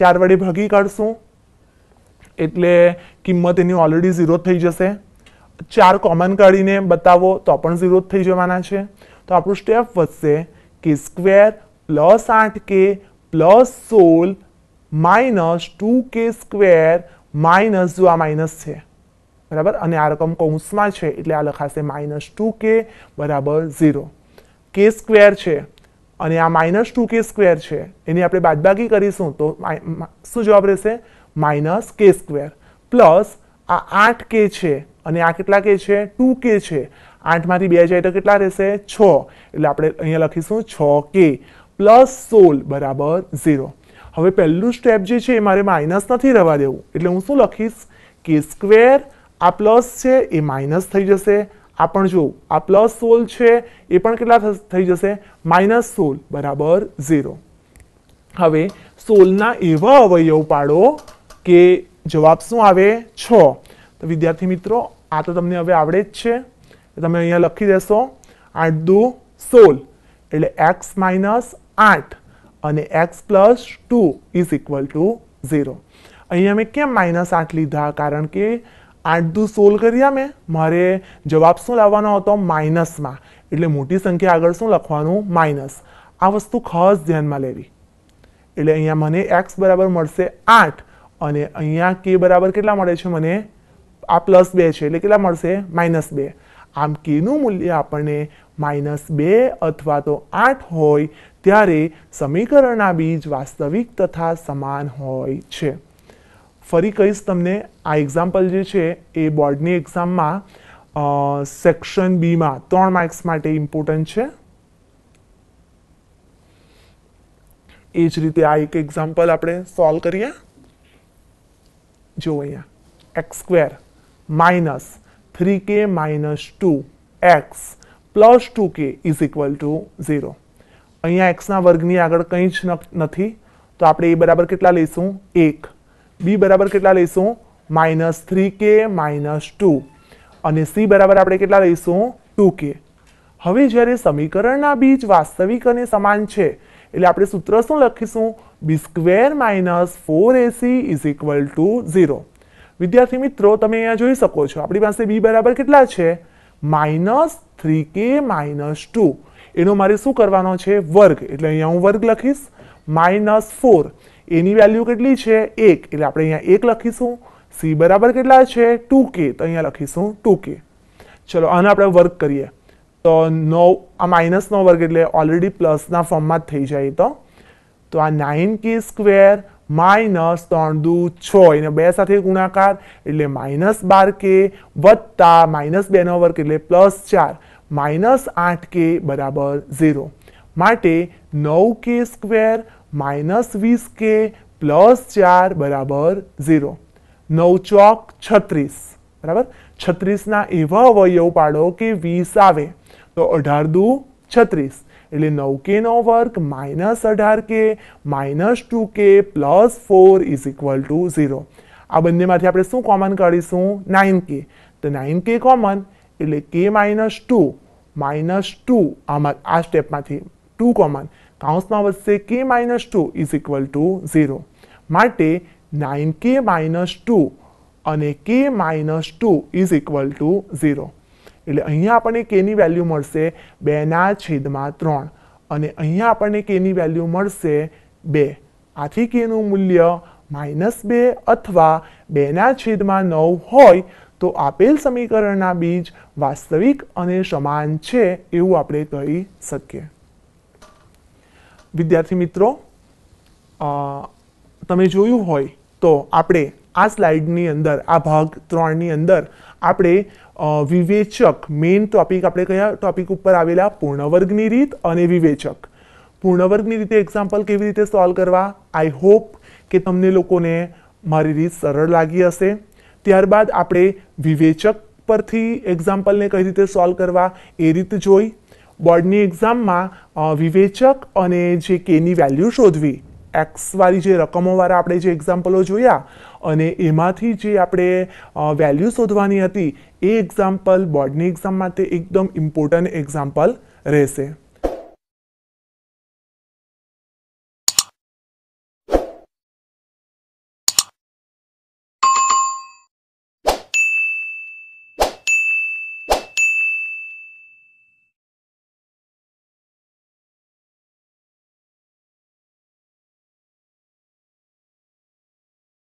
ચાર વડે ભાગી કાઢશું એટલે કિંમત એની ઓલરેડી ઝીરો થઈ જશે ચાર કોમન કાઢીને બતાવો તો પણ ઝીરો થઈ જવાના છે તો આપણું સ્ટેપ વધશે કે સ્ક્વેર પ્લસ આઠ કે પ્લસ સોલ minus two k square minus જો આ માઇનસ છે બરાબર અને આ રકમ કૌંસમાં છે એટલે આ લખાશે માઇનસ ટુ કે બરાબર ઝીરો કે સ્ક્વેર છે અને આ માઇનસ ટુ કે સ્ક્વેર છે એની આપણે બાદબાકી કરીશું તો શું જવાબ રહેશે માઇનસ કે સ્ક્વેર પ્લસ આ આઠ કે છે અને આ કેટલા કે છે ટુ કે છે આઠમાંથી બે જાય તો કેટલા રહેશે છ એટલે આપણે અહીંયા લખીશું છ કે પ્લસ સોલ બરાબર ઝીરો હવે પહેલું સ્ટેપ જે છે એ મારે માઇનસ નથી રહેવા દેવું એટલે હું શું લખીશ કે સ્ક્વેર આ પ્લસ છે એ માઇનસ થઈ જશે આપણ પણ જો આ પ્લસ સોલ છે એ પણ કેટલા થઈ જશે માઇનસ સોલ બરાબર ઝીરો હવે સોલના એવા અવયવ પાડો કે જવાબ શું આવે છ તો વિદ્યાર્થી મિત્રો આ તો તમને હવે આવડે જ છે તમે અહીંયા લખી દેશો આઠ દુ સોલ એટલે એક્સ માઇનસ આઠ અને x plus two is equal to zero અહીંયા મેં કેમ માઇનસ આઠ લીધા કારણ કે આઠ દુ સોળ કર્યા મેં મારે જવાબ શું લાવવાનો હતો માઇનસમાં એટલે મોટી સંખ્યા આગળ શું લખવાનું માઇનસ આ વસ્તુ ખાસ ધ્યાનમાં લેવી એટલે અહીંયા મને એક્સ બરાબર મળશે આઠ અને અહીંયા કે બરાબર કેટલા મળે છે મને આ પ્લસ બે છે એટલે કેટલા મળશે માઇનસ બે આમ કેનું મૂલ્ય આપણને માઇનસ બે અથવા તો આઠ હોય ત્યારે સમીકરણના બીજ વાસ્તવિક તથા સમાન હોય છે ફરી કહીશ તમને આ એક્ઝામ્પલ જે છે એ બોર્ડની એક્ઝામમાં સેક્શન બીમાં ત્રણ માર્ક્સ માટે ઇમ્પોર્ટન્ટ છે એ જ રીતે આ એક એક્ઝામ્પલ આપણે સોલ્વ કરીએ જો અહીંયા x square minus three k minus two x plus two k is equal to zero અહીંયા એક્સના વર્ગની આગળ કંઈ જ નથી તો આપણે એ બરાબર કેટલા લઈશું એક બી બરાબર કેટલા લઈશું minus three k minus two અને સી બરાબર આપણે કેટલા લઈશું ટુ કે હવે જ્યારે સમીકરણના બીજ વાસ્તવિક અને સમાન છે એટલે આપણે સૂત્ર શું લખીશું b square minus four AC is equal to zero વિદ્યાર્થી મિત્રો તમે અહીંયા જોઈ શકો છો આપણી પાસે બી બરાબર કેટલા છે minus three k minus two એનો મારે શું કરવાનો છે વર્ગ એટલે અહીંયા હું વર્ગ લખીશ માઇનસ ફોર એની વેલ્યુ કેટલી છે એક એટલે આપણે અહીંયા એક લખીશું સી બરાબર કેટલા છે ટુ કે તો અહીંયા લખીશું ટુ કે ચલો આને આપણે વર્ક કરીએ તો નવ આ માઇનસનો વર્ગ એટલે ઓલરેડી પ્લસના ફોર્મમાં જ થઈ જાય તો તો આ નાઇન કે સ્ક્વેર માઇનસ ત્રણ દુ છ એને બે સાથે ગુણાકાર એટલે માઇનસ બાર કે વત્તા માઇનસ બેનો વર્ગ એટલે પ્લસ ચાર માઇનસ આઠ કે બરાબર ઝીરો માટે નવ કે સ્ક્વેર માઈનસ વીસ કે પ્લસ ચાર બરાબર ઝીરો નવ ચોક છત્રીસ બરાબર છત્રીસના એવા અવયવ પાડો કે વીસ આવે તો અઢાર દુ છત્રીસ એટલે નવ કે નો વર્ગ માઇનસ અઢાર k minus two k plus four is equal to zero આ બંનેમાંથી આપણે શું કોમન કરીશું નાઇન કે તો નાઇન કે કોમન એટલે કે માઇનસ ટુ માઇનસ ટુ આમાં આ સ્ટેપમાંથી ટુ કોમન કૌંસમાં વધશે k minus two is equal to zero માટે નાઇન કે માઇનસ ટુ અને k minus two is equal to zero એટલે અહીંયા આપણને કેની વેલ્યુ મળશે બેના છેદમાં ત્રણ અને અહીંયા આપણને કેની વેલ્યુ મળશે બે આથી કેનું મૂલ્ય માઇનસ બે અથવા બેના છેદમાં નવ હોય તો આપેલ સમીકરણના બીજ વાસ્તવિક અને સમાન છે એવું આપણે કહી શકીએ વિદ્યાર્થી મિત્રો તમે જોયું હોય તો આપણે આ સ્લાઇડની અંદર આ ભાગ ત્રણની અંદર આપણે વિવેચક મેઇન ટોપિક આપણે કયા ટોપિક ઉપર આવેલા પૂર્ણવર્ગની રીત અને વિવેચક પૂર્ણવર્ગની રીતે એક્ઝામ્પલ કેવી રીતે સોલ્વ કરવા આઈ હોપ કે તમને લોકોને મારી રીત સરળ લાગી હશે ત્યારબાદ આપણે વિવેચક પરથી એક્ઝામ્પલને કઈ રીતે સોલ્વ કરવા એ રીત જોઈ બોર્ડની એક્ઝામમાં વિવેચક અને જે કેની વેલ્યુ શોધવી એક્સવાળી જે રકમોવાળા આપણે જે એક્ઝામ્પલો જોયા અને એમાંથી જે આપણે વેલ્યુ શોધવાની હતી એ એક્ઝામ્પલ બોર્ડની એક્ઝામ માટે એકદમ ઇમ્પોર્ટન્ટ એક્ઝામ્પલ રહેશે